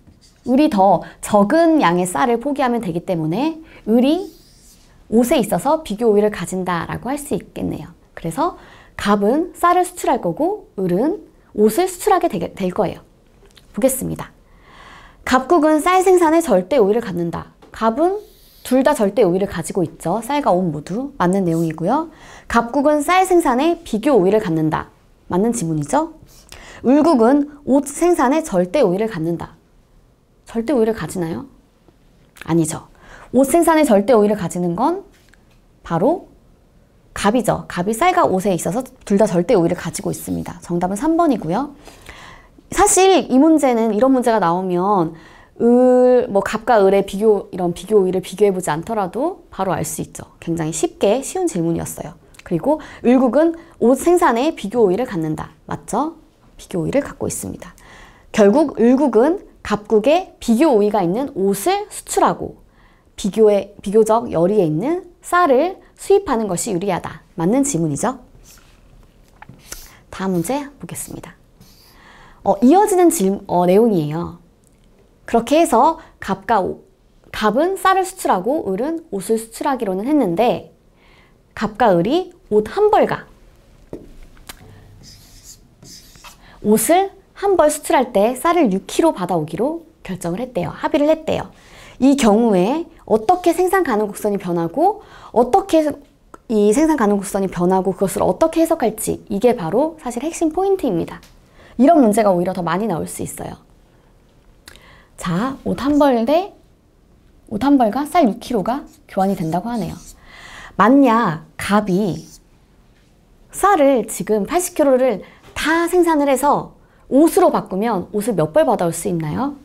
우리 더 적은 양의 쌀을 포기하면 되기 때문에 을이 옷에 있어서 비교 우위를 가진다라고 할 수 있겠네요. 그래서 갑은 쌀을 수출할 거고 을은 옷을 수출하게 되, 될 거예요. 보겠습니다. 갑국은 쌀 생산에 절대 우위를 갖는다. 갑은 둘 다 절대 우위를 가지고 있죠. 쌀과 옷 모두 맞는 내용이고요. 갑국은 쌀 생산에 비교 우위를 갖는다. 맞는 지문이죠. 울국은 옷 생산에 절대 우위를 갖는다. 절대 우위를 가지나요? 아니죠. 옷 생산에 절대 우위를 가지는 건 바로 갑이죠. 갑이 쌀과 옷에 있어서 둘 다 절대 오이를 가지고 있습니다. 정답은 3번이고요. 사실 이 문제는 이런 문제가 나오면 을, 뭐 갑과 을의 비교 이런 비교 오이를 비교해 보지 않더라도 바로 알 수 있죠. 굉장히 쉽게 쉬운 질문이었어요. 그리고 을국은 옷 생산에 비교 오이를 갖는다. 맞죠? 비교 오이를 갖고 있습니다. 결국 을국은 갑국에 비교 오이가 있는 옷을 수출하고 비교의 비교적 여리에 있는 쌀을 수입하는 것이 유리하다. 맞는 지문이죠? 다음 문제 보겠습니다. 어, 이어지는 질, 어, 내용이에요. 그렇게 해서 갑과 오, 갑은 쌀을 수출하고 을은 옷을 수출하기로는 했는데 갑과 을이 옷 한 벌과 옷을 한 벌 수출할 때 쌀을 6kg 받아오기로 결정을 했대요. 합의를 했대요. 이 경우에 어떻게 생산 가능 곡선이 변하고 어떻게 이 생산 가능 곡선이 변하고 그것을 어떻게 해석할지 이게 바로 사실 핵심 포인트입니다. 이런 문제가 오히려 더 많이 나올 수 있어요. 자, 옷 한벌에옷 한 벌과 쌀 6kg가 교환이 된다고 하네요. 맞냐? 갑이 쌀을 지금 80kg를 다 생산을 해서 옷으로 바꾸면 옷을 몇 벌 받아올 수 있나요?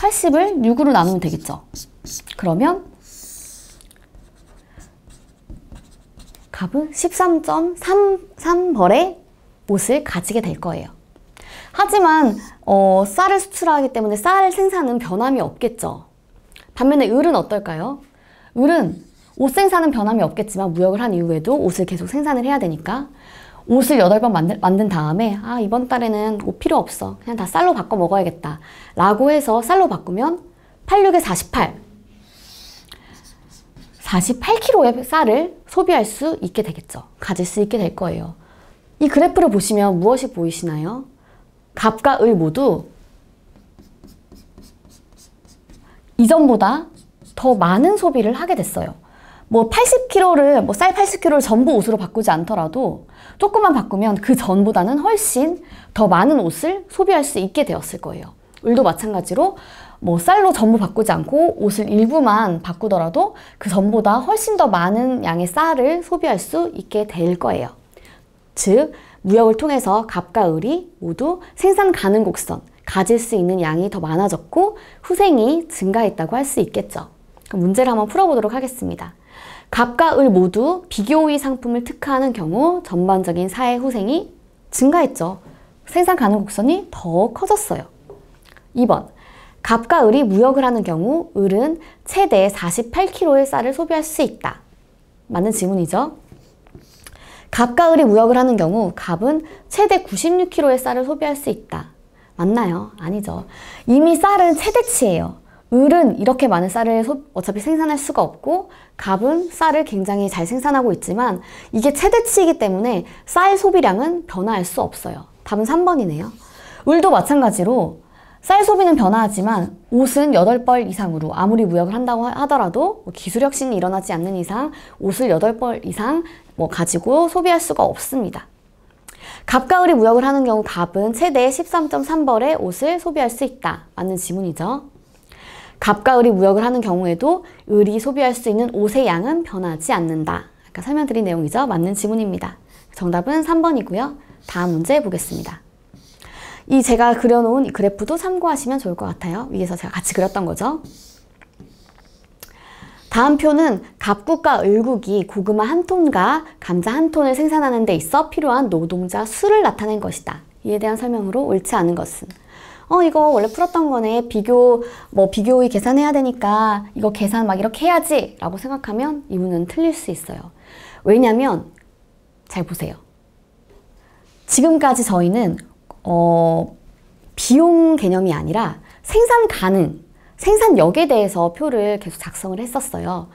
80을 6으로 나누면 되겠죠. 그러면 갑은 13.33벌의 옷을 가지게 될 거예요. 하지만 어, 쌀을 수출하기 때문에 쌀 생산은 변함이 없겠죠. 반면에 을은 어떨까요? 을은 옷 생산은 변함이 없겠지만 무역을 한 이후에도 옷을 계속 생산을 해야 되니까 옷을 8번 만들, 만든 다음에 아 이번 달에는 옷 필요 없어 그냥 다 쌀로 바꿔 먹어야겠다 라고 해서 쌀로 바꾸면 86에 48 48kg의 쌀을 소비할 수 있게 되겠죠 가질 수 있게 될 거예요 이 그래프를 보시면 무엇이 보이시나요? 갑과 을 모두 이전보다 더 많은 소비를 하게 됐어요 뭐 80kg를 뭐쌀 80kg를 전부 옷으로 바꾸지 않더라도 조금만 바꾸면 그 전보다는 훨씬 더 많은 옷을 소비할 수 있게 되었을 거예요. 을도 마찬가지로 뭐 쌀로 전부 바꾸지 않고 옷을 일부만 바꾸더라도 그 전보다 훨씬 더 많은 양의 쌀을 소비할 수 있게 될 거예요. 즉 무역을 통해서 갑과 을이 모두 생산 가능 곡선, 가질 수 있는 양이 더 많아졌고 후생이 증가했다고 할 수 있겠죠. 그럼 문제를 한번 풀어보도록 하겠습니다. 갑과 을 모두 비교의 상품을 특화하는 경우 전반적인 사회 후생이 증가했죠. 생산 가능 곡선이 더 커졌어요. 2번 갑과 을이 무역을 하는 경우 을은 최대 48kg의 쌀을 소비할 수 있다. 맞는 질문이죠. 갑과 을이 무역을 하는 경우 갑은 최대 96kg의 쌀을 소비할 수 있다. 맞나요? 아니죠. 이미 쌀은 최대치예요. 을은 이렇게 많은 쌀을 어차피 생산할 수가 없고 갑은 쌀을 굉장히 잘 생산하고 있지만 이게 최대치이기 때문에 쌀 소비량은 변화할 수 없어요. 답은 3번이네요. 을도 마찬가지로 쌀 소비는 변화하지만 옷은 8벌 이상으로 아무리 무역을 한다고 하더라도 뭐 기술 혁신이 일어나지 않는 이상 옷을 8벌 이상 뭐 가지고 소비할 수가 없습니다. 갑과 을이 무역을 하는 경우 갑은 최대 13.3벌의 옷을 소비할 수 있다. 맞는 지문이죠. 갑과을이 무역을 하는 경우에도 을이 소비할 수 있는 옷의 양은 변하지 않는다. 아까 설명드린 내용이죠. 맞는 지문입니다. 정답은 3번이고요. 다음 문제 보겠습니다. 이 제가 그려놓은 이 그래프도 참고하시면 좋을 것 같아요. 위에서 제가 같이 그렸던 거죠. 다음 표는 갑국과 을국이 고구마 한 톤과 감자 한 톤을 생산하는 데 있어 필요한 노동자 수를 나타낸 것이다. 이에 대한 설명으로 옳지 않은 것은 어 이거 원래 풀었던 거네 비교 뭐 비교의 계산해야 되니까 이거 계산 막 이렇게 해야지 라고 생각하면 이분은 틀릴 수 있어요 왜냐면 잘 보세요 지금까지 저희는 어, 비용 개념이 아니라 생산 가능 생산력에 대해서 표를 계속 작성을 했었어요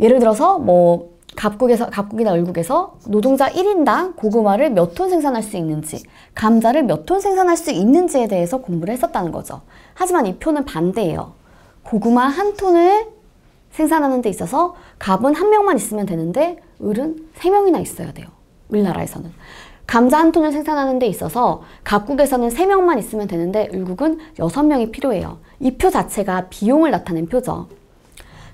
예를 들어서 뭐 각국에서 갑국이나 을국에서 노동자 1인당 고구마를 몇 톤 생산할 수 있는지, 감자를 몇 톤 생산할 수 있는지에 대해서 공부를 했었다는 거죠. 하지만 이 표는 반대예요. 고구마 한 톤을 생산하는 데 있어서 갑은 한 명만 있으면 되는데 을은 세 명이나 있어야 돼요. 우리나라에서는. 감자 한 톤을 생산하는 데 있어서 각국에서는 세명만 있으면 되는데 을국은 여섯 명이 필요해요. 이 표 자체가 비용을 나타낸 표죠.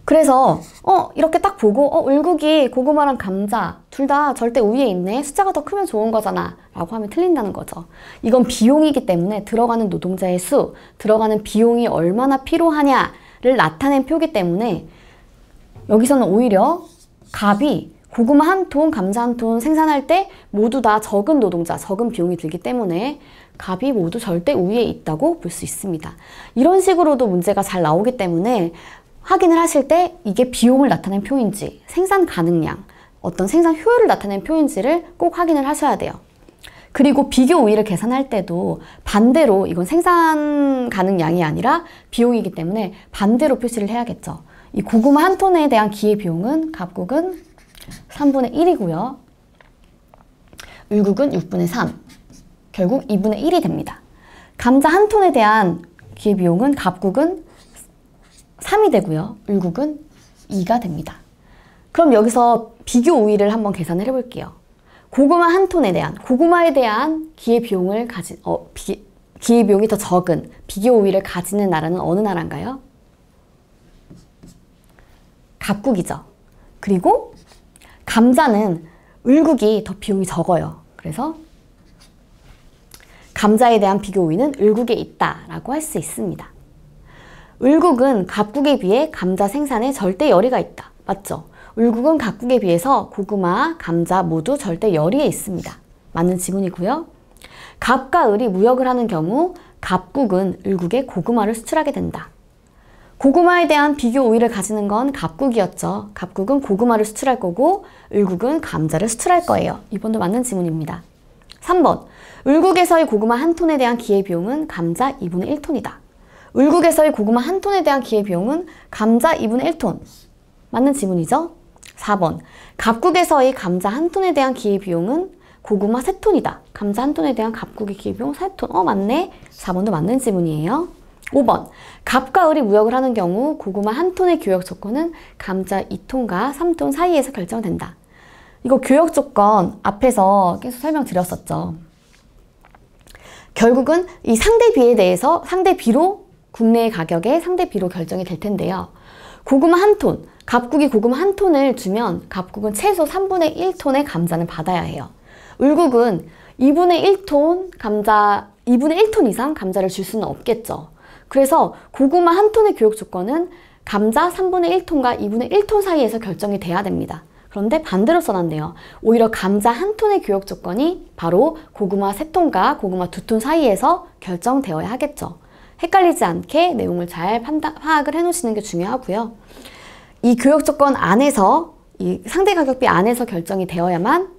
그래서 어 이렇게 딱 보고 어 울국이 고구마랑 감자 둘 다 절대 우위에 있네 숫자가 더 크면 좋은 거잖아 라고 하면 틀린다는 거죠 이건 비용이기 때문에 들어가는 노동자의 수 들어가는 비용이 얼마나 필요하냐를 나타낸 표기 때문에 여기서는 오히려 갑이 고구마 한 톤, 감자 한 톤 생산할 때 모두 다 적은 노동자, 적은 비용이 들기 때문에 갑이 모두 절대 우위에 있다고 볼 수 있습니다. 이런 식으로도 문제가 잘 나오기 때문에 확인을 하실 때 이게 비용을 나타낸 표인지 생산 가능량, 어떤 생산 효율을 나타낸 표인지를 꼭 확인을 하셔야 돼요. 그리고 비교 우위를 계산할 때도 반대로 이건 생산 가능량이 아니라 비용이기 때문에 반대로 표시를 해야겠죠. 이 고구마 한 톤에 대한 기회비용은 갑국은 3분의 1이고요. 율국은 6분의 3. 결국 2분의 1이 됩니다. 감자 한 톤에 대한 기회비용은 갑국은 3이 되고요. 울국은 2가 됩니다. 그럼 여기서 비교 우위를 한번 계산을 해볼게요. 고구마 한 톤에 대한, 고구마에 대한 기회 비용을 가진, 어, 기회 비용이 더 적은 비교 우위를 가지는 나라는 어느 나라인가요? 갑국이죠. 그리고 감자는 을국이 더 비용이 적어요. 그래서 감자에 대한 비교 우위는 을국에 있다라고 할 수 있습니다. 울국은 각국에 비해 감자 생산에 절대 열의가 있다. 맞죠? 울국은 각국에 비해서 고구마, 감자 모두 절대 열의에 있습니다. 맞는 지문이고요. 갑과 을이 무역을 하는 경우 갑국은 을국에 고구마를 수출하게 된다. 고구마에 대한 비교 우위를 가지는 건 갑국이었죠. 갑국은 고구마를 수출할 거고 을국은 감자를 수출할 거예요. 이번도 맞는 지문입니다. 3번, 을국에서의 고구마 한 톤에 대한 기회비용은 감자 2분의 1톤이다. 울국에서의 고구마 한 톤에 대한 기회비용은 감자 2분의 1톤. 맞는 지문이죠? 4번. 갑국에서의 감자 한 톤에 대한 기회비용은 고구마 3톤이다. 감자 한 톤에 대한 갑국의 기회비용 4톤. 어, 맞네. 4번도 맞는 지문이에요. 5번. 갑과 을이 무역을 하는 경우 고구마 한 톤의 교역 조건은 감자 2톤과 3톤 사이에서 결정된다. 이거 교역 조건 앞에서 계속 설명드렸었죠. 결국은 이 상대비에 대해서 상대비로 국내의 가격에 상대 비로 결정이 될 텐데요. 고구마 한 톤, 갑국이 고구마 한 톤을 주면 갑국은 최소 3분의 1톤의 감자는 받아야 해요. 을국은 2분의 1 톤 감자, 2분의 1 톤 이상 감자를 줄 수는 없겠죠. 그래서 고구마 한 톤의 교육 조건은 감자 3분의 1톤과 2분의 1 톤 사이에서 결정이 돼야 됩니다. 그런데 반대로 써놨네요. 오히려 감자 한 톤의 교육 조건이 바로 고구마 3톤과 고구마 2톤 사이에서 결정되어야 하겠죠. 헷갈리지 않게 내용을 잘 판단, 파악을 해놓으시는 게 중요하고요. 이 교역 조건 안에서 이 상대 가격비 안에서 결정이 되어야만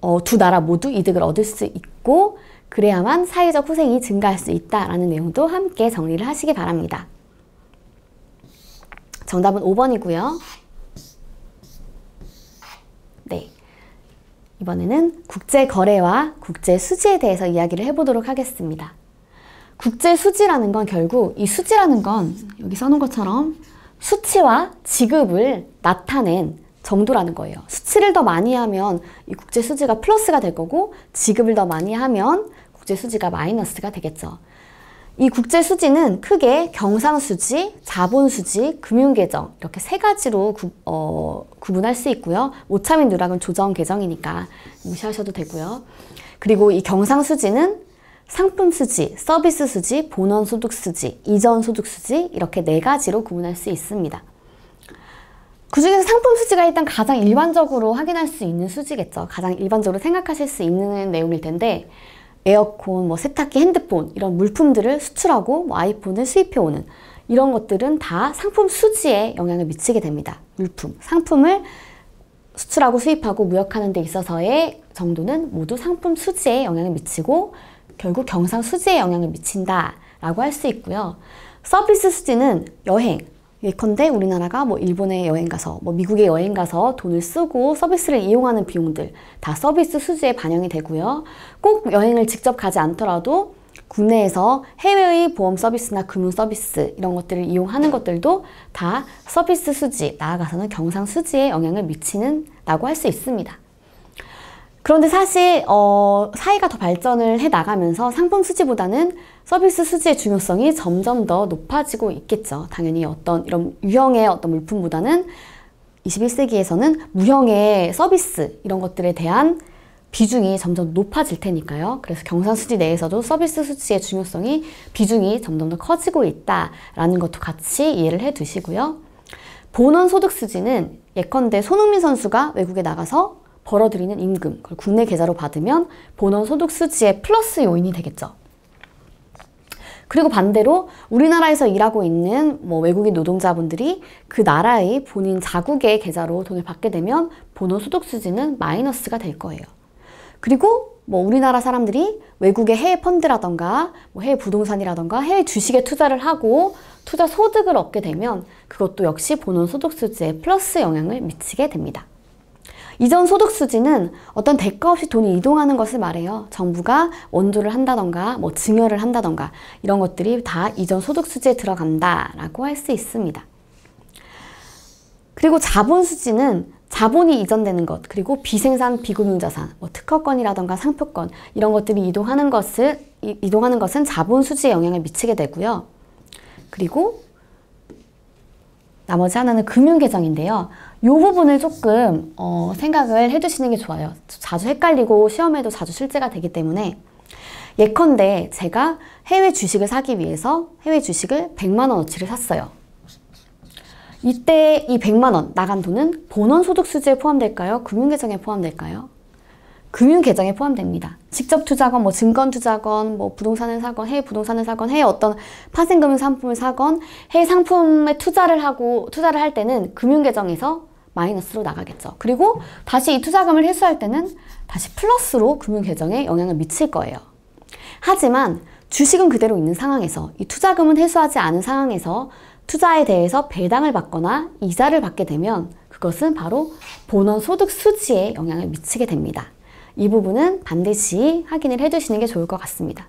어, 두 나라 모두 이득을 얻을 수 있고 그래야만 사회적 후생이 증가할 수 있다라는 내용도 함께 정리를 하시기 바랍니다. 정답은 5번이고요. 네. 이번에는 국제거래와 국제수지에 대해서 이야기를 해보도록 하겠습니다. 국제 수지라는 건 결국 이 수지라는 건 여기 써놓은 것처럼 수치와 지급을 나타낸 정도라는 거예요. 수치를 더 많이 하면 이 국제 수지가 플러스가 될 거고 지급을 더 많이 하면 국제 수지가 마이너스가 되겠죠. 이 국제 수지는 크게 경상 수지, 자본 수지, 금융 계정 이렇게 세 가지로 구, 어, 구분할 수 있고요. 오차민 누락은 조정 계정이니까 무시하셔도 되고요. 그리고 이 경상 수지는 상품 수지, 서비스 수지, 본원 소득 수지, 이전 소득 수지 이렇게 네 가지로 구분할 수 있습니다. 그 중에서 상품 수지가 일단 가장 일반적으로 확인할 수 있는 수지겠죠. 가장 일반적으로 생각하실 수 있는 내용일 텐데 에어컨, 뭐 세탁기, 핸드폰 이런 물품들을 수출하고 뭐 아이폰을 수입해오는 이런 것들은 다 상품 수지에 영향을 미치게 됩니다. 물품, 상품을 수출하고 수입하고 무역하는 데 있어서의 정도는 모두 상품 수지에 영향을 미치고 결국 경상 수지에 영향을 미친다라고 할 수 있고요. 서비스 수지는 여행, 예컨대 우리나라가 뭐 일본에 여행 가서 뭐 미국에 여행 가서 돈을 쓰고 서비스를 이용하는 비용들 다 서비스 수지에 반영이 되고요. 꼭 여행을 직접 가지 않더라도 국내에서 해외의 보험 서비스나 금융 서비스 이런 것들을 이용하는 것들도 다 서비스 수지, 나아가서는 경상 수지에 영향을 미치는 라고 할 수 있습니다. 그런데 사실 어, 사이가 더 발전을 해 나가면서 상품 수지보다는 서비스 수지의 중요성이 점점 더 높아지고 있겠죠. 당연히 어떤 이런 유형의 어떤 물품보다는 21세기에서는 무형의 서비스 이런 것들에 대한 비중이 점점 높아질 테니까요. 그래서 경산수지 내에서도 서비스 수지의 중요성이 비중이 점점 더 커지고 있다라는 것도 같이 이해를 해 두시고요. 본원 소득 수지는 예컨대 손흥민 선수가 외국에 나가서 벌어들이는 임금, 그걸 국내 계좌로 받으면 본원 소득 수지의 플러스 요인이 되겠죠. 그리고 반대로 우리나라에서 일하고 있는 뭐 외국인 노동자분들이 그 나라의 본인 자국의 계좌로 돈을 받게 되면 본원 소득 수지는 마이너스가 될 거예요. 그리고 뭐 우리나라 사람들이 외국의 해외 펀드라던가 뭐 해외 부동산이라던가 해외 주식에 투자를 하고 투자 소득을 얻게 되면 그것도 역시 본원 소득 수지에 플러스 영향을 미치게 됩니다. 이전 소득 수지는 어떤 대가 없이 돈이 이동하는 것을 말해요. 정부가 원조를 한다던가 뭐 증여를 한다던가 이런 것들이 다 이전 소득 수지에 들어간다라고 할 수 있습니다. 그리고 자본 수지는 자본이 이전되는 것, 그리고 비생산, 비금융자산, 뭐 특허권이라던가 상표권 이런 것들이 이동하는 것을 이동하는 것은 자본 수지에 영향을 미치게 되고요. 그리고 나머지 하나는 금융 계정인데요. 이 부분을 조금 어, 생각을 해주시는 게 좋아요. 자주 헷갈리고 시험에도 자주 실제가 되기 때문에 예컨대 제가 해외 주식을 사기 위해서 해외 주식을 100만원어치를 샀어요. 이때 이 100만원 나간 돈은 본원 소득 수지에 포함될까요? 금융계정에 포함될까요? 금융 계정에 포함됩니다. 직접 투자건 뭐 증권 투자건 뭐 부동산을 사건 해외 부동산을 사건 해외 어떤 파생 금융 상품을 사건 해외 상품에 투자를 하고 투자를 할 때는 금융 계정에서 마이너스로 나가겠죠. 그리고 다시 이 투자금을 회수할 때는 다시 플러스로 금융 계정에 영향을 미칠 거예요. 하지만 주식은 그대로 있는 상황에서 이 투자금은 회수하지 않은 상황에서 투자에 대해서 배당을 받거나 이자를 받게 되면 그것은 바로 본원 소득 수지에 영향을 미치게 됩니다. 이 부분은 반드시 확인을 해주시는 게 좋을 것 같습니다.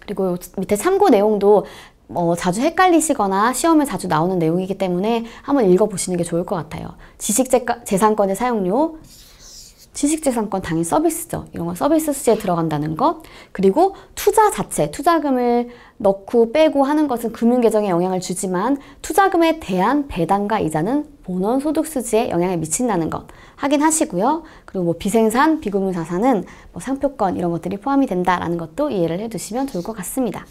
그리고 밑에 참고 내용도 뭐 자주 헷갈리시거나 시험에 자주 나오는 내용이기 때문에 한번 읽어보시는 게 좋을 것 같아요. 지식재산권의 사용료, 지식재산권 당일 서비스죠. 이런 건 서비스 수지에 들어간다는 것. 그리고 투자 자체, 투자금을 넣고 빼고 하는 것은 금융계정에 영향을 주지만 투자금에 대한 배당과 이자는 본원 소득 수지에 영향을 미친다는 것 확인하시고요. 그리고 뭐 비생산, 비금융 자산은 뭐 상표권 이런 것들이 포함이 된다라는 것도 이해를 해두시면 좋을 것 같습니다.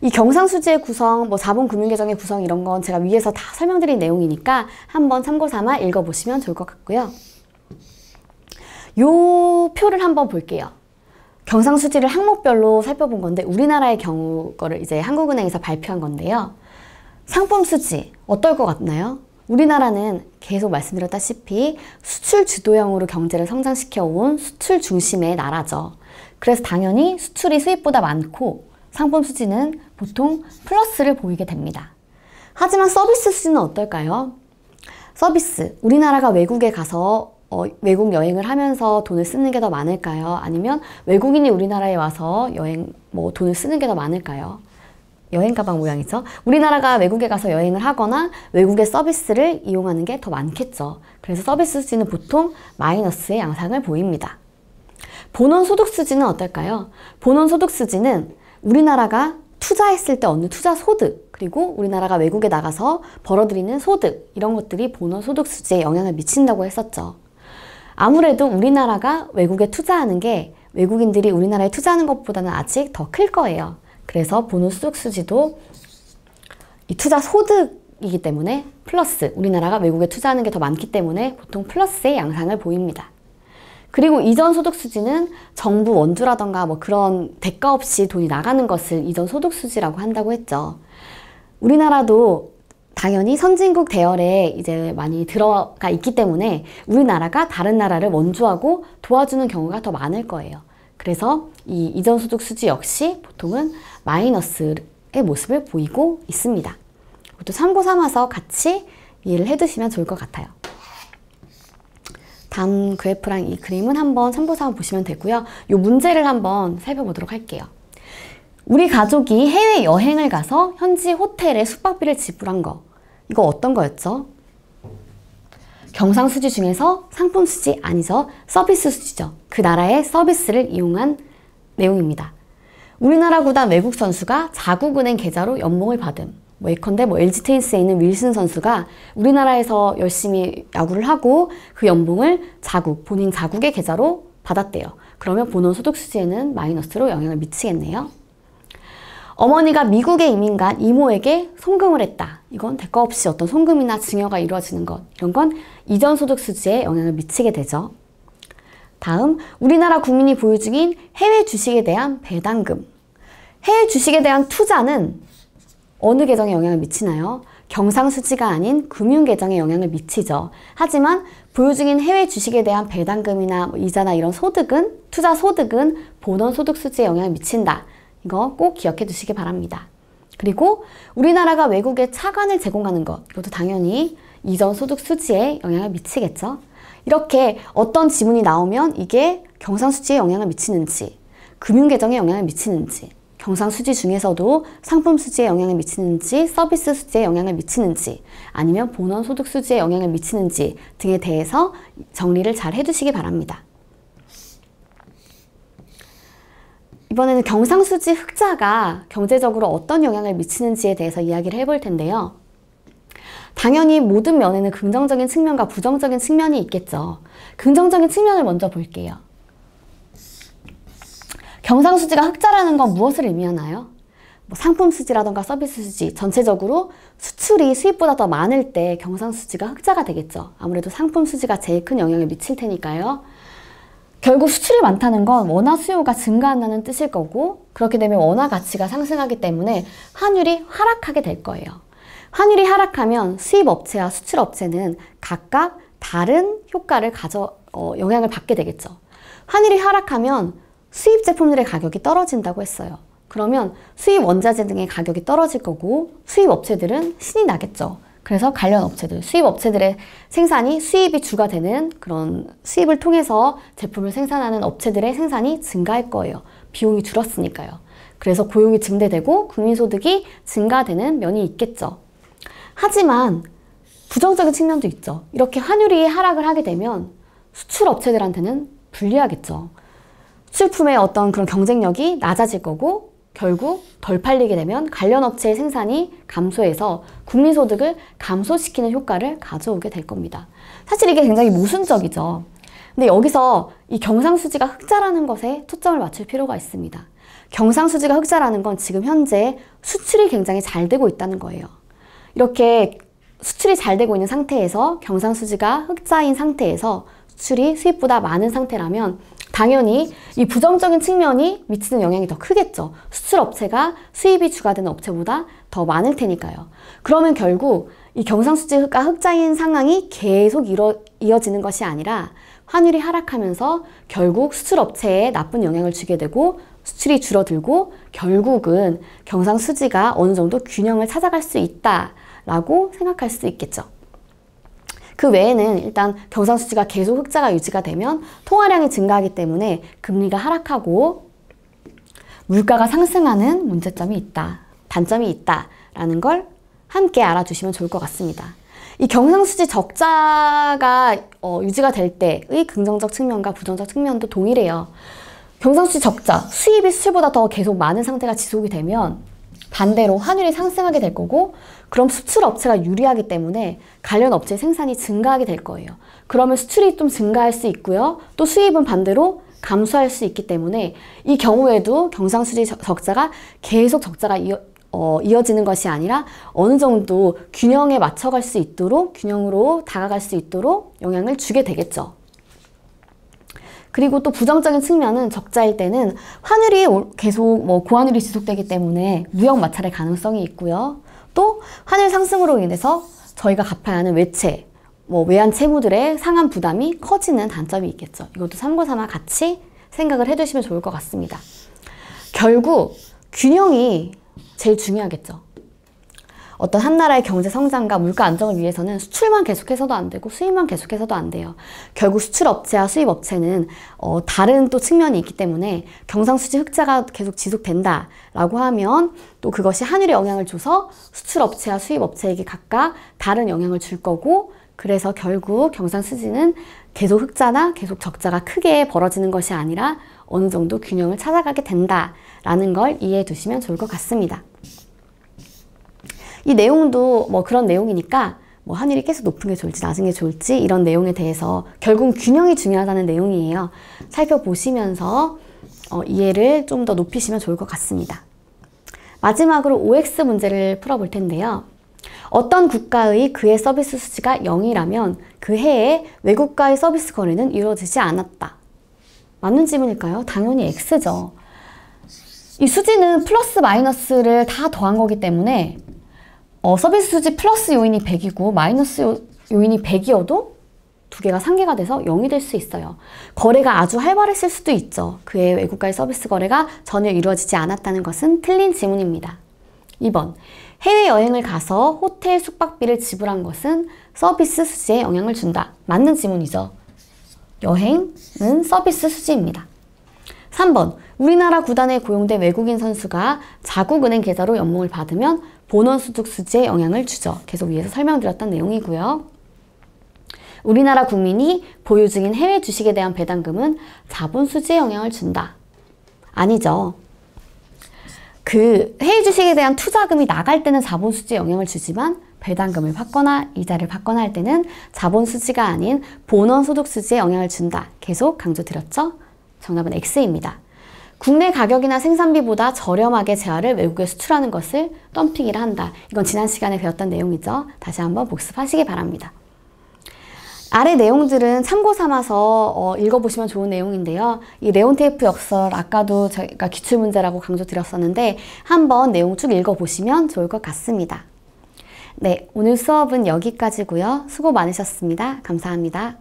이 경상수지의 구성, 뭐 자본금융계정의 구성 이런 건 제가 위에서 다 설명드린 내용이니까 한번 참고 삼아 읽어보시면 좋을 것 같고요. 요 표를 한번 볼게요. 경상수지를 항목별로 살펴본 건데 우리나라의 경우 거를 이제 한국은행에서 발표한 건데요. 상품 수지 어떨 것 같나요? 우리나라는 계속 말씀드렸다시피 수출 주도형으로 경제를 성장시켜 온 수출 중심의 나라죠. 그래서 당연히 수출이 수입보다 많고 상품 수지는 보통 플러스를 보이게 됩니다. 하지만 서비스 수지는 어떨까요? 서비스, 우리나라가 외국에 가서 어, 외국 여행을 하면서 돈을 쓰는 게 더 많을까요? 아니면 외국인이 우리나라에 와서 여행 뭐 돈을 쓰는 게 더 많을까요? 여행 가방 모양이죠. 우리나라가 외국에 가서 여행을 하거나 외국의 서비스를 이용하는 게 더 많겠죠. 그래서 서비스 수지는 보통 마이너스의 양상을 보입니다. 본원 소득 수지는 어떨까요? 본원 소득 수지는 우리나라가 투자했을 때 얻는 투자 소득 그리고 우리나라가 외국에 나가서 벌어들이는 소득 이런 것들이 본원 소득 수지에 영향을 미친다고 했었죠. 아무래도 우리나라가 외국에 투자하는 게 외국인들이 우리나라에 투자하는 것보다는 아직 더 클 거예요. 그래서 보너스 흑수지도 이 투자 소득이기 때문에 플러스 우리나라가 외국에 투자하는 게 더 많기 때문에 보통 플러스의 양상을 보입니다. 그리고 이전 소득 수지는 정부 원주라던가뭐 그런 대가 없이 돈이 나가는 것을 이전 소득 수지라고 한다고 했죠. 우리나라도 당연히 선진국 대열에 이제 많이 들어가 있기 때문에 우리나라가 다른 나라를 원주하고 도와주는 경우가 더 많을 거예요. 그래서 이 이전 소득 수지 역시 보통은 마이너스의 모습을 보이고 있습니다. 이것도 참고 삼아서 같이 이해를 해두시면 좋을 것 같아요. 다음 그래프랑 이 그림은 한번 참고 삼아 보시면 되고요. 이 문제를 한번 살펴보도록 할게요. 우리 가족이 해외 여행을 가서 현지 호텔에 숙박비를 지불한 거 이거 어떤 거였죠? 경상수지 중에서 상품수지 아니죠. 서비스수지죠. 그 나라의 서비스를 이용한 내용입니다. 우리나라 구단 외국 선수가 자국은행 계좌로 연봉을 받음. 뭐 예컨대 뭐 LG 테니스에 있는 윌슨 선수가 우리나라에서 열심히 야구를 하고 그 연봉을 자국, 본인 자국의 계좌로 받았대요. 그러면 본원 소득 수지에는 마이너스로 영향을 미치겠네요. 어머니가 미국의 이민간 이모에게 송금을 했다. 이건 대가 없이 어떤 송금이나 증여가 이루어지는 것. 이런 건 이전 소득 수지에 영향을 미치게 되죠. 다음 우리나라 국민이 보유 중인 해외 주식에 대한 배당금. 해외 주식에 대한 투자는 어느 계정에 영향을 미치나요? 경상수지가 아닌 금융계정에 영향을 미치죠. 하지만 보유 중인 해외 주식에 대한 배당금이나 뭐 이자나 이런 소득은 투자 소득은 본원 소득 수지에 영향을 미친다. 이거 꼭 기억해 두시기 바랍니다. 그리고 우리나라가 외국에 차관을 제공하는 것 이것도 당연히 이전 소득 수지에 영향을 미치겠죠. 이렇게 어떤 지문이 나오면 이게 경상수지에 영향을 미치는지 금융계정에 영향을 미치는지 경상수지 중에서도 상품수지에 영향을 미치는지 서비스 수지에 영향을 미치는지 아니면 본원소득수지에 영향을 미치는지 등에 대해서 정리를 잘 해두시기 바랍니다. 이번에는 경상수지 흑자가 경제적으로 어떤 영향을 미치는지에 대해서 이야기를 해볼 텐데요. 당연히 모든 면에는 긍정적인 측면과 부정적인 측면이 있겠죠. 긍정적인 측면을 먼저 볼게요. 경상수지가 흑자라는 건 무엇을 의미하나요? 뭐 상품 수지라던가 서비스 수지 전체적으로 수출이 수입보다 더 많을 때 경상수지가 흑자가 되겠죠. 아무래도 상품 수지가 제일 큰 영향을 미칠 테니까요. 결국 수출이 많다는 건 원화 수요가 증가한다는 뜻일 거고 그렇게 되면 원화 가치가 상승하기 때문에 환율이 하락하게 될 거예요. 환율이 하락하면 수입업체와 수출업체는 각각 다른 효과를 가져 어, 영향을 받게 되겠죠. 환율이 하락하면 수입 제품들의 가격이 떨어진다고 했어요. 그러면 수입 원자재 등의 가격이 떨어질 거고 수입 업체들은 신이 나겠죠. 그래서 관련 업체들, 수입 업체들의 생산이 수입이 주가 되는 그런 수입을 통해서 제품을 생산하는 업체들의 생산이 증가할 거예요. 비용이 줄었으니까요. 그래서 고용이 증대되고 국민소득이 증가되는 면이 있겠죠. 하지만 부정적인 측면도 있죠. 이렇게 환율이 하락을 하게 되면 수출 업체들한테는 불리하겠죠. 수출품의 어떤 그런 경쟁력이 낮아질 거고 결국 덜 팔리게 되면 관련 업체의 생산이 감소해서 국민소득을 감소시키는 효과를 가져오게 될 겁니다. 사실 이게 굉장히 모순적이죠. 근데 여기서 이 경상수지가 흑자라는 것에 초점을 맞출 필요가 있습니다. 경상수지가 흑자라는 건 지금 현재 수출이 굉장히 잘 되고 있다는 거예요. 이렇게 수출이 잘 되고 있는 상태에서 경상수지가 흑자인 상태에서 수출이 수입보다 많은 상태라면 당연히 이 부정적인 측면이 미치는 영향이 더 크겠죠. 수출 업체가 수입이 추가되는 업체보다 더 많을 테니까요. 그러면 결국 이 경상수지가 흑자인 상황이 계속 이뤄, 이어지는 것이 아니라 환율이 하락하면서 결국 수출 업체에 나쁜 영향을 주게 되고 수출이 줄어들고 결국은 경상수지가 어느 정도 균형을 찾아갈 수 있다. 라고 생각할 수 있겠죠. 그 외에는 일단 경상수지가 계속 흑자가 유지가 되면 통화량이 증가하기 때문에 금리가 하락하고 물가가 상승하는 문제점이 있다. 단점이 있다. 라는 걸 함께 알아주시면 좋을 것 같습니다. 이 경상수지 적자가 어, 유지가 될 때의 긍정적 측면과 부정적 측면도 동일해요. 경상수지 적자, 수입이 수출보다 더 계속 많은 상태가 지속이 되면 반대로 환율이 상승하게 될 거고 그럼 수출 업체가 유리하기 때문에 관련 업체 생산이 증가하게 될 거예요. 그러면 수출이 좀 증가할 수 있고요. 또 수입은 반대로 감소할 수 있기 때문에 이 경우에도 경상수지 적자가 계속 적자가 이어, 어, 이어지는 것이 아니라 어느 정도 균형에 맞춰갈 수 있도록 균형으로 다가갈 수 있도록 영향을 주게 되겠죠. 그리고 또 부정적인 측면은 적자일 때는 환율이 계속 뭐 고환율이 지속되기 때문에 무역 마찰의 가능성이 있고요. 또 환율 상승으로 인해서 저희가 갚아야 하는 외채, 뭐 외환 채무들의 상한 부담이 커지는 단점이 있겠죠. 이것도 삼고삼아 같이 생각을 해두시면 좋을 것 같습니다. 결국 균형이 제일 중요하겠죠. 어떤 한 나라의 경제 성장과 물가 안정을 위해서는 수출만 계속해서도 안 되고 수입만 계속해서도 안 돼요. 결국 수출 업체와 수입 업체는 어, 다른 또 측면이 있기 때문에 경상수지 흑자가 계속 지속된다라고 하면 또 그것이 한율에 영향을 줘서 수출 업체와 수입 업체에게 각각 다른 영향을 줄 거고 그래서 결국 경상수지는 계속 흑자나 계속 적자가 크게 벌어지는 것이 아니라 어느 정도 균형을 찾아가게 된다라는 걸 이해해 두시면 좋을 것 같습니다. 이 내용도 뭐 그런 내용이니까 뭐 환율이 계속 높은 게 좋을지 나중에 좋을지 이런 내용에 대해서 결국 균형이 중요하다는 내용이에요. 살펴보시면서 어, 이해를 좀 더 높이시면 좋을 것 같습니다. 마지막으로 OX 문제를 풀어볼 텐데요. 어떤 국가의 그해 서비스 수치가 0이라면 그 해에 외국과의 서비스 거래는 이루어지지 않았다. 맞는 질문일까요? 당연히 X죠. 이 수지는 플러스 마이너스를 다 더한 거기 때문에 어, 서비스 수지 플러스 요인이 100이고 마이너스 요, 요인이 100이어도 두 개가 상계가 돼서 0이 될 수 있어요. 거래가 아주 활발했을 수도 있죠. 그의 외국과의 서비스 거래가 전혀 이루어지지 않았다는 것은 틀린 지문입니다. 2번, 해외여행을 가서 호텔 숙박비를 지불한 것은 서비스 수지에 영향을 준다. 맞는 지문이죠. 여행은 서비스 수지입니다. 3번, 우리나라 구단에 고용된 외국인 선수가 자국은행 계좌로 연봉을 받으면 본원 소득 수지에 영향을 주죠. 계속 위에서 설명드렸던 내용이고요. 우리나라 국민이 보유 중인 해외 주식에 대한 배당금은 자본 수지에 영향을 준다. 아니죠. 그 해외 주식에 대한 투자금이 나갈 때는 자본 수지에 영향을 주지만 배당금을 받거나 이자를 받거나 할 때는 자본 수지가 아닌 본원 소득 수지에 영향을 준다. 계속 강조드렸죠? 정답은 X입니다. 국내 가격이나 생산비보다 저렴하게 재화를 외국에 수출하는 것을 덤핑이라 한다. 이건 지난 시간에 배웠던 내용이죠. 다시 한번 복습하시기 바랍니다. 아래 내용들은 참고 삼아서 어, 읽어보시면 좋은 내용인데요. 이 레온테이프 역설 아까도 제가 기출문제라고 강조드렸었는데 한번 내용 쭉 읽어보시면 좋을 것 같습니다. 네, 오늘 수업은 여기까지고요. 수고 많으셨습니다. 감사합니다.